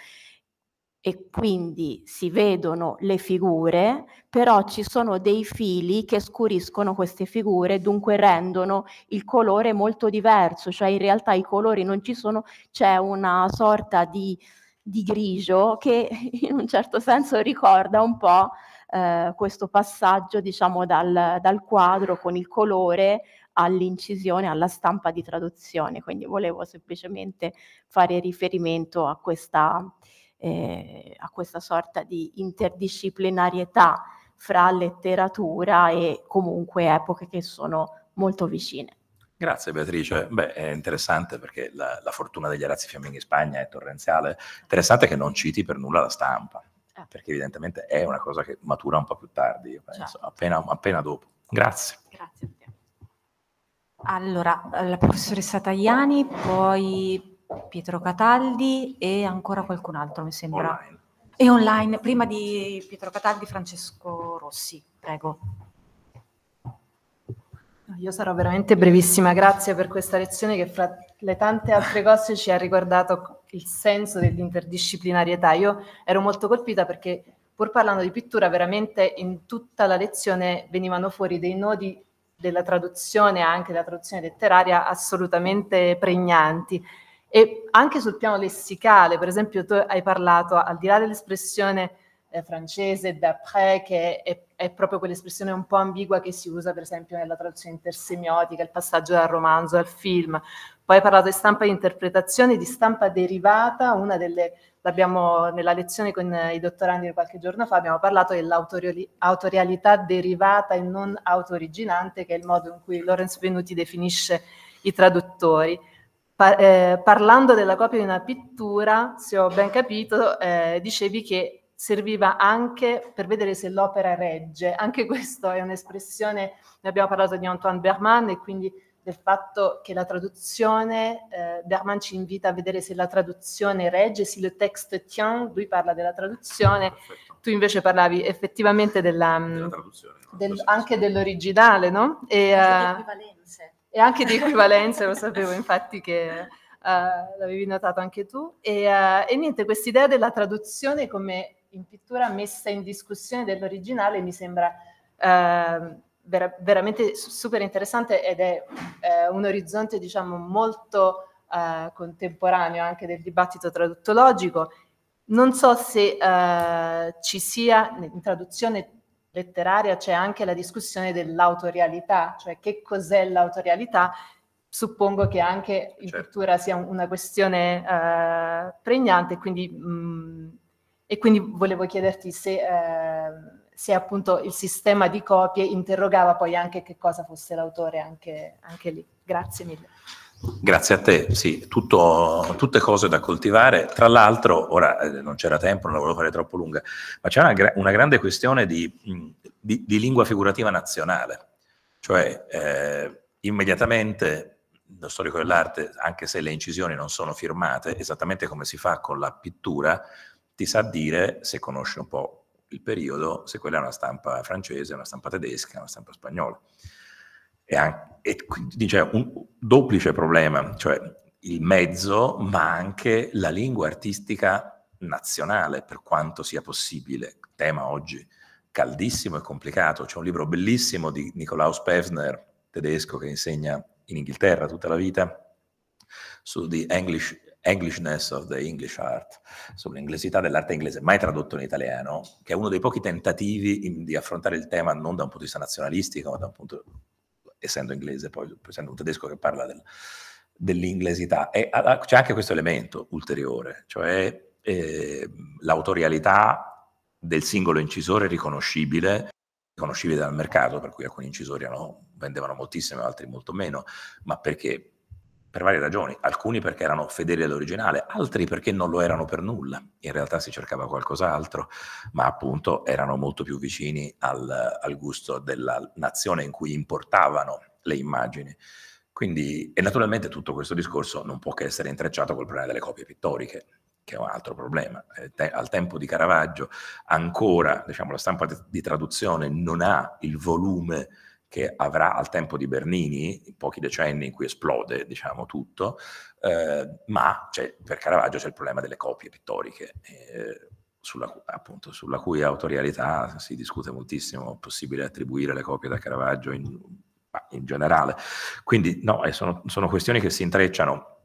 E: e quindi si vedono le figure, però ci sono dei fili che scuriscono queste figure, dunque rendono il colore molto diverso, cioè in realtà i colori non ci sono, c'è una sorta di, di grigio che in un certo senso ricorda un po' eh, questo passaggio diciamo dal, dal quadro con il colore all'incisione, alla stampa di traduzione, quindi volevo semplicemente fare riferimento a questa eh, a questa sorta di interdisciplinarietà fra letteratura e comunque epoche che sono molto vicine.
C: Grazie Beatrice, beh è interessante perché la, la fortuna degli arazzi fiamminghi in Spagna è torrenziale, interessante che non citi per nulla la stampa, eh. perché evidentemente è una cosa che matura un po' più tardi, io penso, certo. appena, appena dopo. Grazie. Grazie a te.
A: Allora, la professoressa Tajani, poi Pietro Cataldi e ancora qualcun altro, mi sembra. Online.
F: E online, prima di
A: Pietro Cataldi, Francesco Rossi, prego.
G: Io sarò veramente brevissima, grazie per questa lezione che fra le tante altre cose ci ha ricordato il senso dell'interdisciplinarietà. Io ero molto colpita perché pur parlando di pittura, veramente in tutta la lezione venivano fuori dei nodi della traduzione, anche della traduzione letteraria, assolutamente pregnanti. E anche sul piano lessicale, per esempio, tu hai parlato, al di là dell'espressione eh, francese d'après, che è, è, proprio quell'espressione un po' ambigua che si usa, per esempio, nella traduzione intersemiotica, il passaggio dal romanzo al film. Poi hai parlato di stampa di interpretazione, di stampa derivata, una delle l'abbiamo nella lezione con i dottorandi di qualche giorno fa, abbiamo parlato dell'autorialità derivata e non auto-originante, che è il modo in cui Lorenzo Venuti definisce i traduttori. Pa eh, parlando della copia di una pittura, se ho ben capito, eh, dicevi che serviva anche per vedere se l'opera regge. Anche questo è un'espressione, ne abbiamo parlato di Antoine Berman e quindi del fatto che la traduzione, eh, Berman ci invita a vedere se la traduzione regge, se le texte tient, lui parla della traduzione, Perfetto. tu invece parlavi effettivamente della, della mm, del, anche dell'originale, no? E, uh, equivalenze e anche di equivalenza, lo sapevo infatti che uh, l'avevi notato anche tu. E, uh, e niente, quest'idea della traduzione come in pittura messa in discussione dell'originale mi sembra uh, vera- veramente super interessante ed è un orizzonte diciamo molto eh, contemporaneo anche del dibattito traduttologico. Non so se ci sia in traduzione letteraria c'è anche la discussione dell'autorialità, cioè che cos'è l'autorialità. Suppongo che anche in certo. cultura sia una questione eh, pregnante, quindi, mh, mm, e quindi volevo chiederti se, eh, se, appunto il sistema di copie interrogava poi anche che cosa fosse l'autore anche, anche lì. Grazie mille.
C: Grazie a te, sì, tutto, tutte cose da coltivare. Tra l'altro, ora eh, non c'era tempo, non la volevo fare troppo lunga, ma c'è una, una grande questione di, mm, di, di, lingua figurativa nazionale. Cioè, eh, immediatamente, lo storico dell'arte, anche se le incisioni non sono firmate, esattamente come si fa con la pittura, ti sa dire, se conosce un po' il periodo, se quella è una stampa francese, una stampa tedesca, una stampa spagnola. E, anche, e quindi c'è un duplice problema, cioè il mezzo, ma anche la lingua artistica nazionale, per quanto sia possibile, tema oggi caldissimo e complicato. C'è un libro bellissimo di Nikolaus Pevsner, tedesco, che insegna in Inghilterra tutta la vita, su The English, Englishness of the English Art, sull'inglesità dell'arte inglese, mai tradotto in italiano, che è uno dei pochi tentativi in, di affrontare il tema non da un punto di vista nazionalistico, ma da un punto essendo inglese, poi essendo un tedesco che parla del, dell'inglesità. E, a, c'è anche questo elemento ulteriore, cioè eh, l'autorialità del singolo incisore riconoscibile, riconoscibile dal mercato, per cui alcuni incisori no, vendevano moltissimo, altri molto meno, ma perché per varie ragioni, alcuni perché erano fedeli all'originale, altri perché non lo erano per nulla, in realtà si cercava qualcos'altro, ma appunto erano molto più vicini al, al gusto della nazione in cui importavano le immagini. Quindi, e naturalmente tutto questo discorso non può che essere intrecciato col problema delle copie pittoriche, che è un altro problema. Eh, te, al tempo di Caravaggio ancora diciamo, la stampa di, di traduzione non ha il volume che avrà al tempo di Bernini, in pochi decenni in cui esplode diciamo, tutto, eh, ma cioè, per Caravaggio c'è il problema delle copie pittoriche. Eh, sulla, appunto, sulla, cui autorialità si discute moltissimo, è possibile attribuire le copie da Caravaggio in, in generale. Quindi no, sono, sono, questioni che si intrecciano.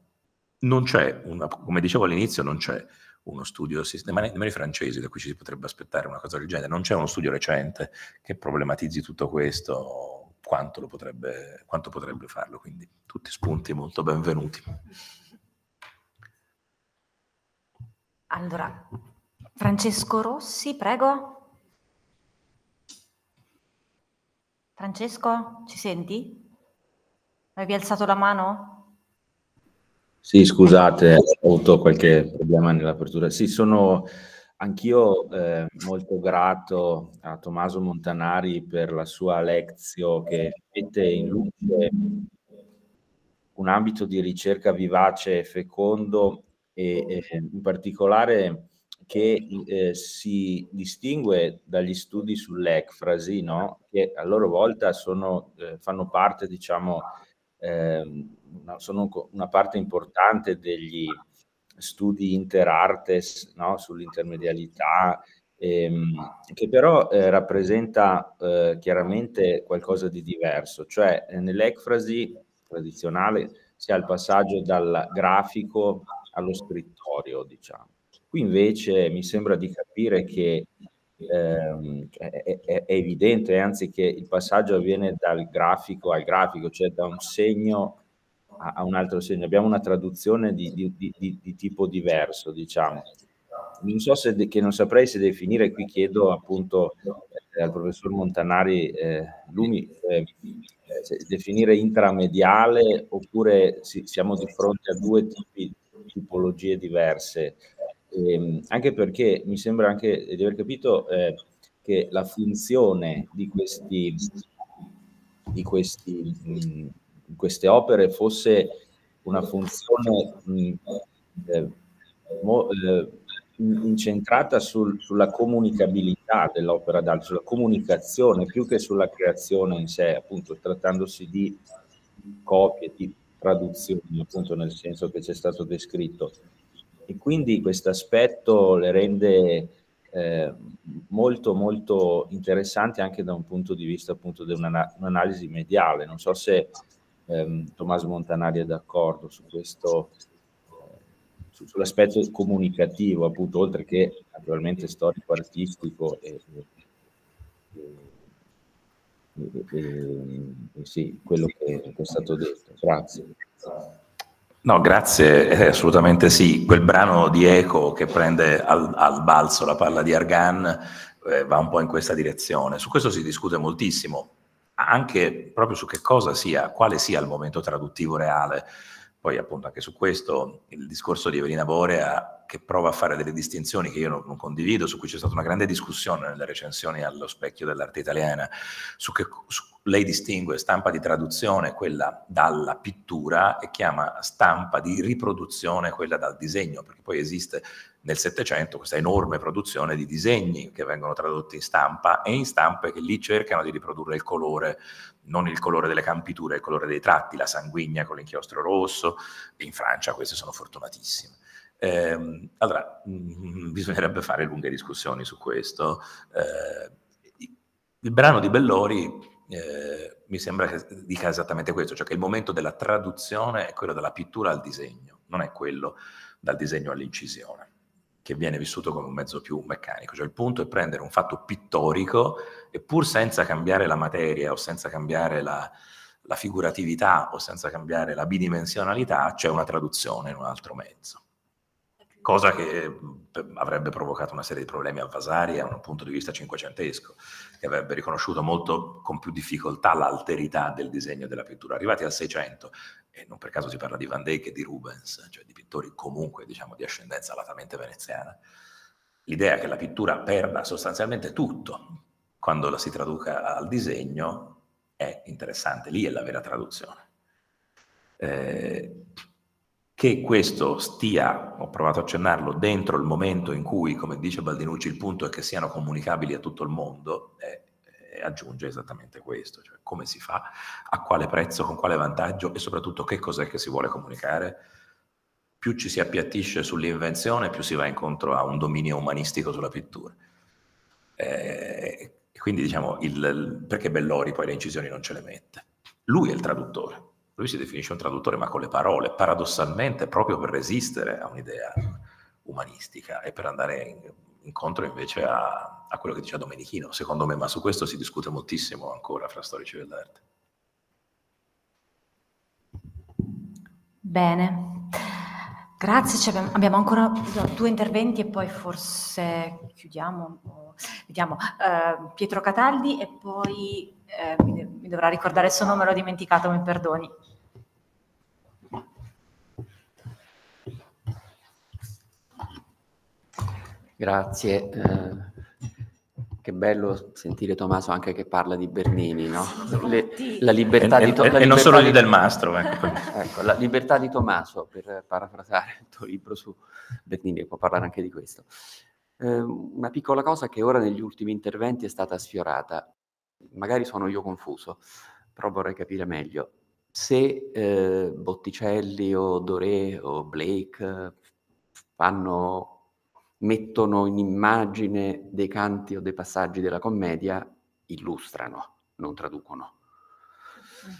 C: Non c'è, una, come dicevo all'inizio, non c'è uno studio, nemmeno i francesi da cui ci si potrebbe aspettare una cosa del genere, non c'è uno studio recente che problematizzi tutto questo quanto, lo potrebbe, quanto potrebbe farlo. Quindi tutti spunti molto benvenuti.
A: Allora, Francesco Rossi, prego. Francesco, ci senti? Avevi alzato la mano?
H: Sì, scusate, ho avuto qualche problema nell'apertura. Sì, sono Anch'io eh, molto grato a Tommaso Montanari per la sua lezione che mette in luce un ambito di ricerca vivace e fecondo e, e eh, in particolare che eh, si distingue dagli studi sull'ecfrasi, no? che a loro volta sono, eh, fanno parte, diciamo, ehm, sono una parte importante degli studi interartes no? sull'intermedialità, ehm, che però eh, rappresenta eh, chiaramente qualcosa di diverso, cioè eh, nell'ecfrasi tradizionale si ha il passaggio dal grafico allo scrittorio, diciamo. Qui invece mi sembra di capire che eh, è, è, evidente, anzi che il passaggio avviene dal grafico al grafico, cioè da un segno ha, un altro segno, abbiamo una traduzione di, di, di, di tipo diverso, diciamo. Non so se che non saprei se definire, qui chiedo appunto eh, al professor Montanari eh, Lumi eh, definire intramediale oppure si, siamo di fronte a due tipi, tipologie diverse. Eh, anche perché mi sembra anche di aver capito eh, che la funzione di questi, di questi mh, mm, queste opere fosse una funzione mh, eh, mo, eh, incentrata sul, sulla comunicabilità dell'opera d'arte, sulla comunicazione più che sulla creazione in sé, appunto trattandosi di copie, di traduzioni, appunto nel senso che c'è stato descritto. E quindi questo aspetto le rende eh, molto molto interessanti anche da un punto di vista appunto di un'analisi mediale. Non so se ehm, Tommaso Montanari è d'accordo su questo, eh, sull'aspetto comunicativo, appunto, oltre che naturalmente storico-artistico e, e, e, e, sì, quello che, che, è stato detto. Grazie.
C: No, grazie, eh, assolutamente sì. Quel brano di Eco che prende al, al balzo la palla di Argan eh, va un po' in questa direzione. Su questo si discute moltissimo, anche proprio su che cosa sia, quale sia il momento traduttivo reale. Poi appunto anche su questo il discorso di Evelina Borea che prova a fare delle distinzioni che io non, non, condivido, su cui c'è stata una grande discussione nelle recensioni allo specchio dell'arte italiana, su che su, lei distingue stampa di traduzione quella dalla pittura e chiama stampa di riproduzione quella dal disegno, perché poi esiste nel Settecento questa enorme produzione di disegni che vengono tradotti in stampa e in stampe che lì cercano di riprodurre il colore, non il colore delle campiture, il colore dei tratti, la sanguigna con l'inchiostro rosso, in Francia queste sono fortunatissime. Eh, allora, mh, mm, mm, bisognerebbe fare lunghe discussioni su questo. Eh, il brano di Bellori eh, mi sembra che dica esattamente questo, cioè che il momento della traduzione è quello dalla pittura al disegno, non è quello dal disegno all'incisione, che viene vissuto come un mezzo più meccanico. Cioè il punto è prendere un fatto pittorico e pur senza cambiare la materia o senza cambiare la, la figuratività o senza cambiare la bidimensionalità, c'è una traduzione in un altro mezzo cosa che eh, avrebbe provocato una serie di problemi a Vasari a un punto di vista cinquecentesco, che avrebbe riconosciuto molto con più difficoltà l'alterità del disegno della pittura. Arrivati al Seicento, e non per caso si parla di Van Dyck e di Rubens, cioè di pittori comunque diciamo, di ascendenza latamente veneziana, l'idea che la pittura perda sostanzialmente tutto quando la si traduca al disegno è interessante, lì è la vera traduzione. Eh, che questo stia, ho provato a accennarlo, dentro il momento in cui, come dice Baldinucci, il punto è che siano comunicabili a tutto il mondo, eh, eh, aggiunge esattamente questo, cioè come si fa, a quale prezzo, con quale vantaggio e soprattutto che cos'è che si vuole comunicare. Più ci si appiattisce sull'invenzione, più si va incontro a un dominio umanistico sulla pittura. Eh, quindi diciamo, il, perché Bellori poi le incisioni non ce le mette. Lui è il traduttore lui si definisce un traduttore ma con le parole, paradossalmente proprio per resistere a un'idea umanistica e per andare incontro invece a, a, quello che diceva Domenichino, secondo me, ma su questo si discute moltissimo ancora fra storici dell'arte.
A: Bene, grazie, abbiamo, abbiamo ancora due interventi e poi forse chiudiamo, vediamo, uh, Pietro Cataldi e poi eh, mi, dovrà ricordare il suo nome, l'ho dimenticato, mi perdoni.
I: Grazie, eh, che bello sentire Tommaso anche che parla di Bernini, no? Le, la libertà e, di Tommaso. E, e non solo di Del Mastro. Ecco. ecco, la libertà di Tommaso, per parafrasare il tuo libro su Bernini, può parlare anche di questo. Eh, una piccola cosa che ora negli ultimi interventi è stata sfiorata, magari sono io confuso, però vorrei capire meglio. Se eh, Botticelli o Doré o Blake eh, fanno, mettono in immagine dei canti o dei passaggi della commedia, illustrano, non traducono. Mm.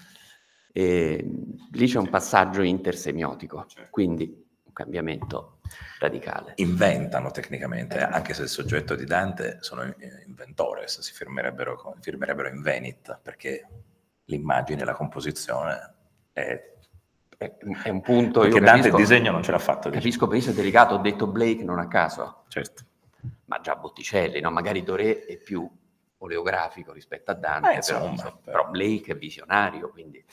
I: E, ehm, lì c'è un passaggio intersemiotico, certo. quindi cambiamento radicale. Inventano tecnicamente, eh. anche se il soggetto di Dante sono eh, inventores, si
C: firmerebbero, firmerebbero in Venit, perché l'immagine, la composizione è
I: è, un punto che Dante il disegno non ce l'ha fatto. Capisco benissimo è delicato, ho detto Blake non a caso. Certo. Ma già Botticelli, no? magari Doré è più oleografico rispetto a Dante, eh, insomma, però, però, Blake è visionario, quindi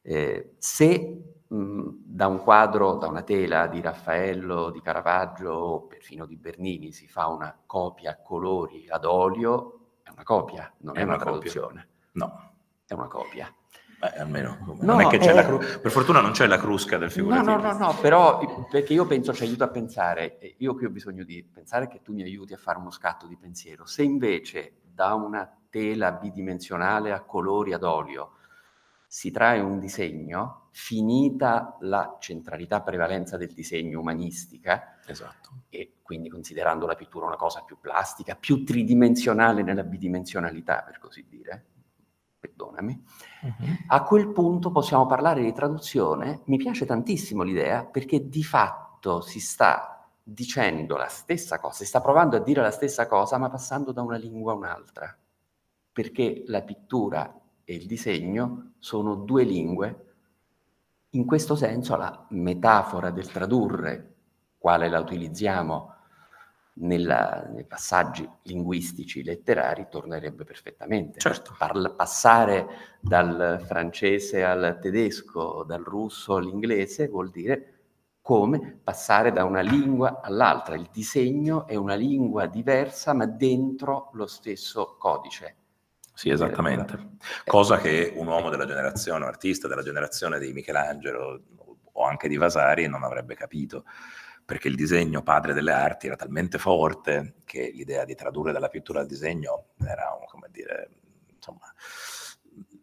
I: eh, se Mm, da un quadro, da una tela di Raffaello, di Caravaggio o perfino di Bernini si fa una copia a colori ad olio, è una copia, non è, è una, una traduzione. No. È una copia. Beh, almeno no, è... Eh, cru... per fortuna non c'è la crusca del figurativo. No, no, no, no, però perché io penso ci aiuta a pensare, io qui ho bisogno di pensare che tu mi aiuti a fare uno scatto di pensiero. Se invece da una tela bidimensionale a colori ad olio si trae un disegno, finita la centralità prevalenza del disegno umanistica, esatto. e quindi considerando la pittura una cosa più plastica, più tridimensionale nella bidimensionalità, per così dire, perdonami, uh-huh. a quel punto possiamo parlare di traduzione. Mi piace tantissimo l'idea perché di fatto si sta dicendo la stessa cosa, si sta provando a dire la stessa cosa, ma passando da una lingua a un'altra, perché la pittura e il disegno sono due lingue in questo senso la metafora del tradurre, quale la utilizziamo nella, nei passaggi linguistici letterari, tornerebbe perfettamente. Certo. Parla, passare dal francese al tedesco, dal russo all'inglese vuol dire come passare da una lingua all'altra. Il disegno è una lingua diversa ma dentro lo stesso codice.
C: Sì, esattamente. Eh. Cosa che un uomo della generazione, un artista della generazione di Michelangelo o anche di Vasari non avrebbe capito, perché il disegno padre delle arti era talmente forte che l'idea di tradurre dalla pittura al disegno era, un, come dire, insomma,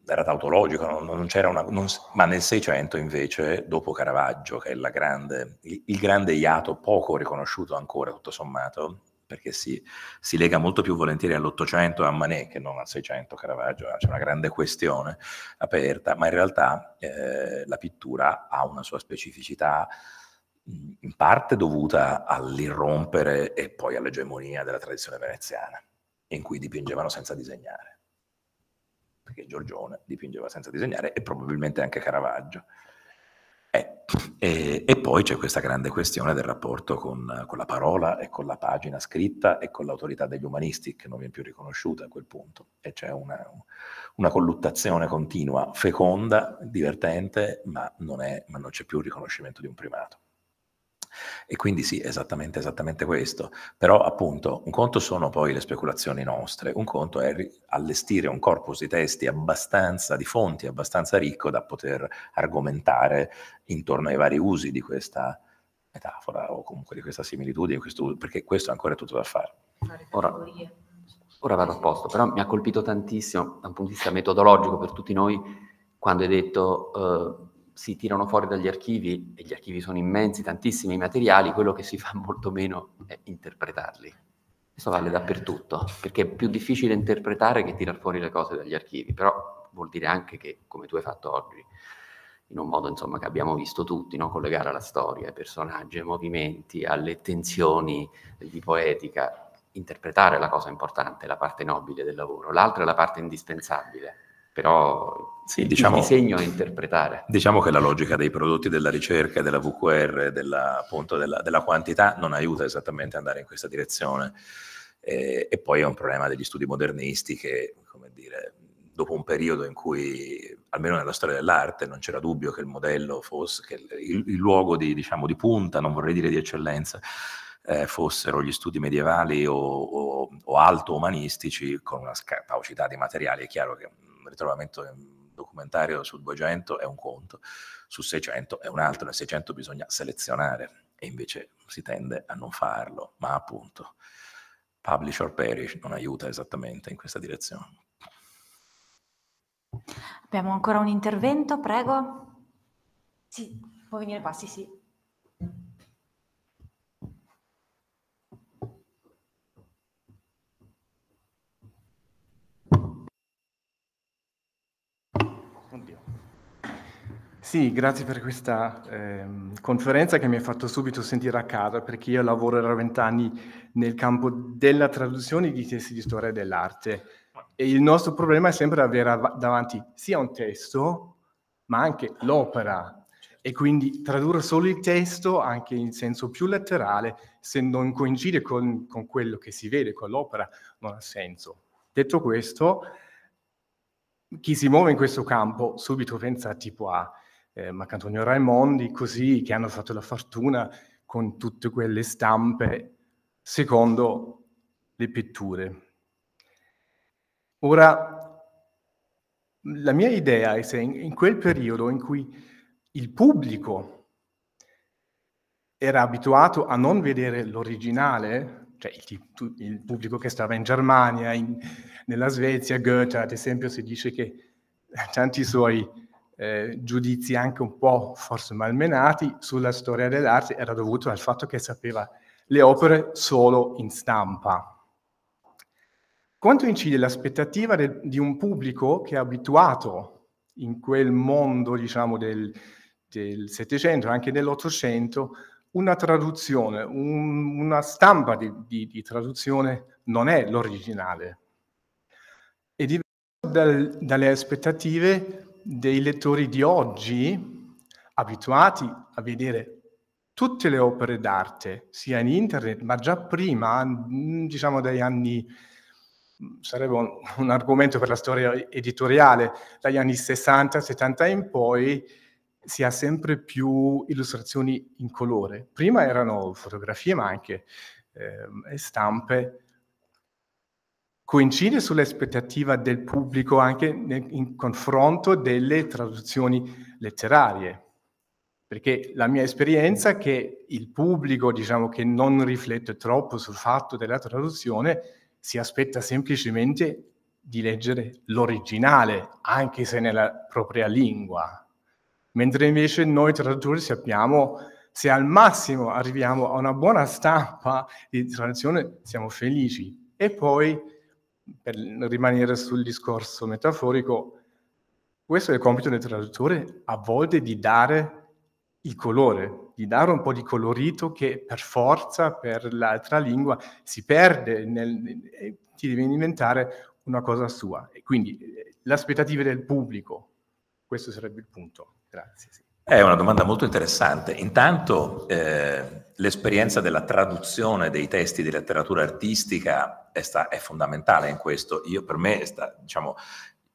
C: era tautologico, non, non c'era una, non, ma nel Seicento invece, dopo Caravaggio, che è grande, il, il grande iato poco riconosciuto ancora, tutto sommato, perché si, si, lega molto più volentieri all'Ottocento e a Manet che non al Seicento, Caravaggio, ah, c'è una grande questione aperta, ma in realtà eh, la pittura ha una sua specificità in parte dovuta all'irrompere e poi all'egemonia della tradizione veneziana, in cui dipingevano senza disegnare, perché Giorgione dipingeva senza disegnare e probabilmente anche Caravaggio. Eh, e, e, poi c'è questa grande questione del rapporto con, con, la parola e con la pagina scritta e con l'autorità degli umanisti, che non viene più riconosciuta a quel punto. E c'è una, una colluttazione continua, feconda, divertente, ma non, è, ma non c'è più il riconoscimento di un primato. E quindi sì, esattamente, esattamente questo. Però appunto, un conto sono poi le speculazioni nostre, un conto è allestire un corpus di testi abbastanza, di fonti abbastanza ricco da poter argomentare intorno ai vari usi di questa metafora o comunque di questa similitudine,
I: questo, perché questo è ancora tutto da fare. Ora, ora vado a posto, però mi ha colpito tantissimo da un punto di vista metodologico per tutti noi quando hai detto... Uh, si tirano fuori dagli archivi, e gli archivi sono immensi, tantissimi materiali, quello che si fa molto meno è interpretarli. Questo vale dappertutto, perché è più difficile interpretare che tirar fuori le cose dagli archivi, però vuol dire anche che, come tu hai fatto oggi, in un modo insomma, che abbiamo visto tutti, no? collegare alla storia, ai personaggi, ai movimenti, alle tensioni di poetica, interpretare la cosa importante, la parte nobile del lavoro, l'altra è la parte indispensabile, però sì, diciamo, il disegno è interpretare.
C: Diciamo che la logica dei prodotti della ricerca, della VQR, della, appunto della, della quantità non aiuta esattamente ad andare in questa direzione. E, e, poi è un problema degli studi modernisti che, come dire, dopo un periodo in cui, almeno nella storia dell'arte, non c'era dubbio che il modello fosse, che il, il luogo di, diciamo, di punta, non vorrei dire di eccellenza, eh, fossero gli studi medievali o, o, o alto umanistici con una scarsità di materiali, è chiaro che ritrovamento documentario su 200 è un conto, su 600 è un altro, nel 600 bisogna selezionare e invece si tende a non farlo, ma appunto publish or perish non aiuta esattamente in questa direzione.
A: Abbiamo ancora un intervento, prego. Sì, può venire qua, sì, sì.
F: Sì, grazie per questa eh, conferenza che mi ha fatto subito sentire a casa perché io lavoro da vent'anni nel campo della traduzione di testi di storia dell'arte e il nostro problema è sempre avere av- davanti sia un testo ma anche l'opera e quindi tradurre solo il testo anche in senso più letterale se non coincide con, con quello che si vede, con l'opera, non ha senso. Detto questo, chi si muove in questo campo subito pensa tipo a eh, Marcantonio Raimondi, così che hanno fatto la fortuna con tutte quelle stampe secondo le pitture. Ora, la mia idea è se in, quel periodo in cui il pubblico era abituato a non vedere l'originale, cioè il, il pubblico che stava in Germania, in, nella Svezia, Goethe ad esempio, si dice che tanti suoi eh, giudizi anche un po' forse malmenati sulla storia dell'arte era dovuto al fatto che sapeva le opere solo in stampa. Quanto incide l'aspettativa di un pubblico che è abituato in quel mondo diciamo, del, del Settecento, anche dell'Ottocento, una traduzione, un, una stampa di, di, di, traduzione non è l'originale. È diverso dal, dalle aspettative dei lettori di oggi, abituati a vedere tutte le opere d'arte, sia in internet, ma già prima, mm, diciamo dagli anni, sarebbe un, un argomento per la storia editoriale, dagli anni 60, 70 in poi, si ha sempre più illustrazioni in colore. Prima erano fotografie, ma anche eh, stampe coincide sull'aspettativa del pubblico anche nel, in confronto delle traduzioni letterarie. Perché la mia esperienza è che il pubblico, diciamo, che non riflette troppo sul fatto della traduzione, si aspetta semplicemente di leggere l'originale, anche se nella propria lingua. Mentre invece noi traduttori sappiamo se al massimo arriviamo a una buona stampa di traduzione, siamo felici. E poi per rimanere sul discorso metaforico, questo è il compito del traduttore a volte di dare il colore, di dare un po' di colorito che per forza, per l'altra lingua, si perde nel, e ti deve diventare una cosa sua. E quindi eh, le aspettative del pubblico, questo sarebbe il punto. Grazie. Sì.
C: È una domanda molto interessante. Intanto eh, l'esperienza della traduzione dei testi di letteratura artistica è, sta, è fondamentale in questo. Io per me, sta, diciamo,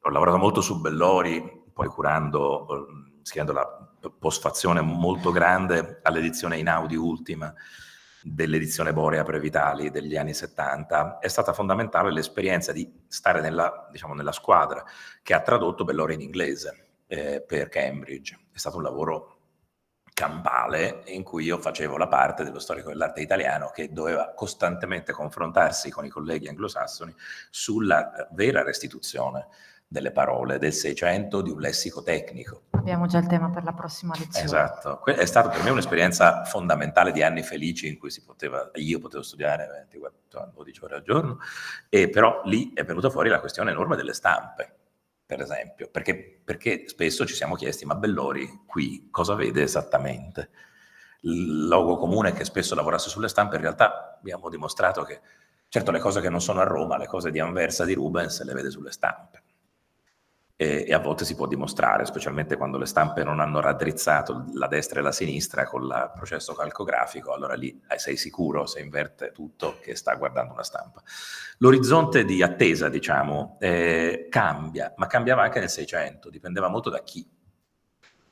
C: ho lavorato molto su Bellori, poi curando, ehm, scrivendo la postfazione molto grande all'edizione in Audi ultima dell'edizione Borea Previtali degli anni 70, è stata fondamentale l'esperienza di stare nella, diciamo, nella squadra che ha tradotto Bellori in inglese eh, per Cambridge. È stato un lavoro campale in cui io facevo la parte dello storico dell'arte italiano che doveva costantemente confrontarsi con i colleghi anglosassoni sulla eh, vera restituzione delle parole del Seicento, di un lessico tecnico.
A: Abbiamo già il tema per la prossima lezione.
C: Esatto, que- è stata per me un'esperienza fondamentale di anni felici in cui si poteva, io potevo studiare 24, 12 ore al giorno, e però lì è venuta fuori la questione enorme delle stampe, per esempio, perché, perché spesso ci siamo chiesti, ma Bellori qui cosa vede esattamente? Il logo comune che spesso lavorasse sulle stampe, in realtà abbiamo dimostrato che, certo, le cose che non sono a Roma, le cose di Anversa, di Rubens, le vede sulle stampe e, e, a volte si può dimostrare, specialmente quando le stampe non hanno raddrizzato la destra e la sinistra con il processo calcografico, allora lì eh, sei sicuro se inverte tutto che sta guardando una stampa. L'orizzonte di attesa, diciamo, eh, cambia, ma cambiava anche nel 600, dipendeva molto da chi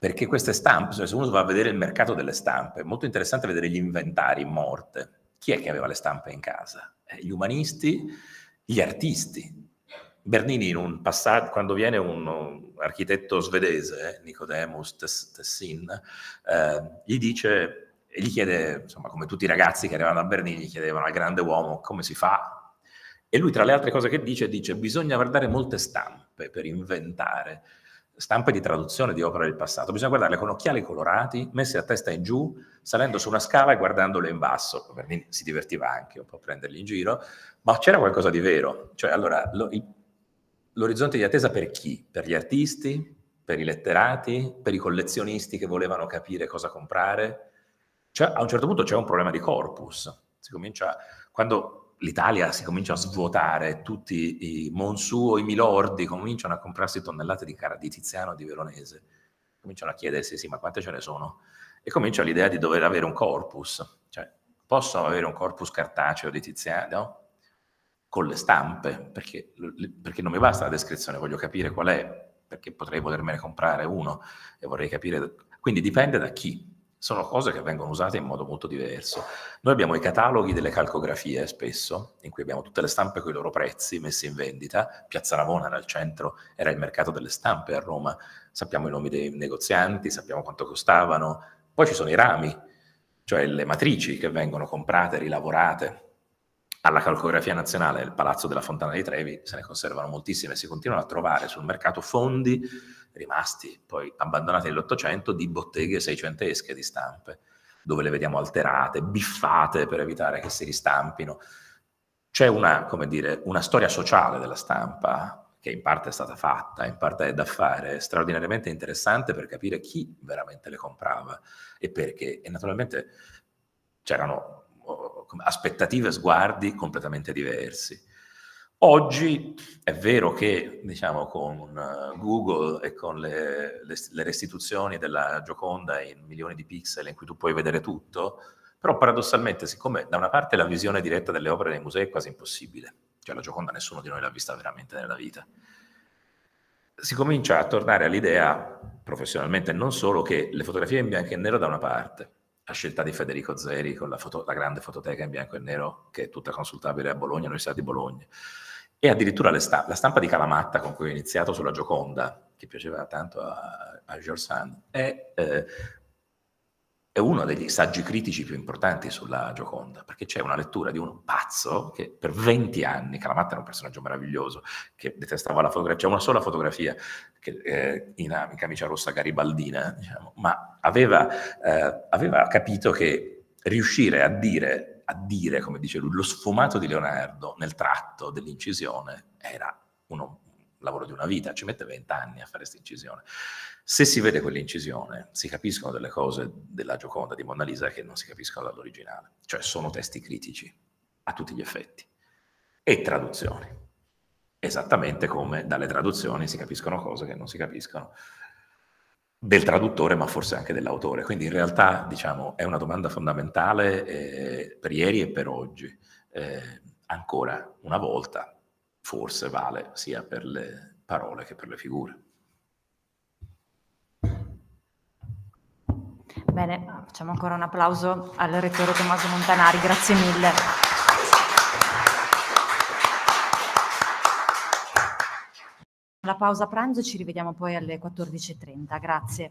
C: perché queste stampe, se uno va a vedere il mercato delle stampe, è molto interessante vedere gli inventari in morte. Chi è che aveva le stampe in casa? Eh, gli umanisti, gli artisti, Bernini, in un passato, quando viene un architetto svedese, eh, Nicodemus Tessin, eh, gli dice e gli chiede, insomma, come tutti i ragazzi che arrivano a Bernini, gli chiedevano al grande uomo come si fa. E lui, tra le altre cose che dice, dice bisogna guardare molte stampe per inventare, stampe di traduzione di opere del passato, bisogna guardarle con occhiali colorati, messe a testa in giù, salendo su una scala e guardandole in basso. Bernini si divertiva anche un po' a prenderli in giro, ma c'era qualcosa di vero. Cioè, allora, lo, il l'orizzonte di attesa per chi? Per gli artisti, per i letterati, per i collezionisti che volevano capire cosa comprare. Cioè, a un certo punto c'è un problema di corpus. Comincia, quando l'Italia si comincia a svuotare, tutti i Monsu o i Milordi cominciano a comprarsi tonnellate di, cara, di Tiziano o di Veronese, cominciano a chiedersi, sì, ma quante ce ne sono? E comincia l'idea di dover avere un corpus. Cioè, posso avere un corpus cartaceo di Tiziano? No? con le stampe, perché, perché non mi basta la descrizione, voglio capire qual è, perché potrei volermene comprare uno e vorrei capire. Quindi dipende da chi. Sono cose che vengono usate in modo molto diverso. Noi abbiamo i cataloghi delle calcografie spesso, in cui abbiamo tutte le stampe con i loro prezzi messi in vendita. Piazza Navona era il centro, era il mercato delle stampe a Roma. Sappiamo i nomi dei negozianti, sappiamo quanto costavano. Poi ci sono i rami, cioè le matrici che vengono comprate, rilavorate alla calcografia nazionale del Palazzo della Fontana di Trevi se ne conservano moltissime e si continuano a trovare sul mercato fondi rimasti poi abbandonati nell'Ottocento di botteghe seicentesche di stampe, dove le vediamo alterate, biffate per evitare che si ristampino. C'è una, dire, una storia sociale della stampa che in parte è stata fatta, in parte è da fare, straordinariamente interessante per capire chi veramente le comprava e perché. E naturalmente c'erano aspettative e sguardi completamente diversi. Oggi è vero che diciamo, con eh, Google e con le, le, restituzioni della Gioconda in milioni di pixel in cui tu puoi vedere tutto, però paradossalmente siccome da una parte la visione diretta delle opere dei musei è quasi impossibile, cioè la Gioconda nessuno di noi l'ha vista veramente nella vita, si comincia a tornare all'idea professionalmente non solo che le fotografie in bianco e nero da una parte, la scelta di Federico Zeri con la, foto, la, grande fototeca in bianco e nero che è tutta consultabile a Bologna, all'Università di Bologna. E addirittura sta- la stampa di Calamatta con cui ho iniziato sulla Gioconda, che piaceva tanto a, a George Sand, è eh, è uno degli saggi critici più importanti sulla Gioconda, perché c'è una lettura di un pazzo che per 20 anni, Calamatta era un personaggio meraviglioso, che detestava la fotografia, c'è una sola fotografia che, eh, in, in, camicia rossa garibaldina, diciamo, ma aveva, eh, aveva, capito che riuscire a dire, a dire, come dice lui, lo sfumato di Leonardo nel tratto dell'incisione era uno, un lavoro di una vita, ci mette 20 anni a fare questa incisione se si vede quell'incisione, si capiscono delle cose della Gioconda di Mona Lisa che non si capiscono dall'originale, cioè sono testi critici a tutti gli effetti e traduzioni, esattamente come dalle traduzioni si capiscono cose che non si capiscono del traduttore ma forse anche dell'autore. Quindi in realtà diciamo, è una domanda fondamentale eh, per ieri e per oggi. Eh, ancora una volta forse vale sia per le parole che per le figure.
A: Bene, facciamo ancora un applauso al rettore Tommaso Montanari, grazie mille. La pausa pranzo, ci rivediamo poi alle 14.30, grazie.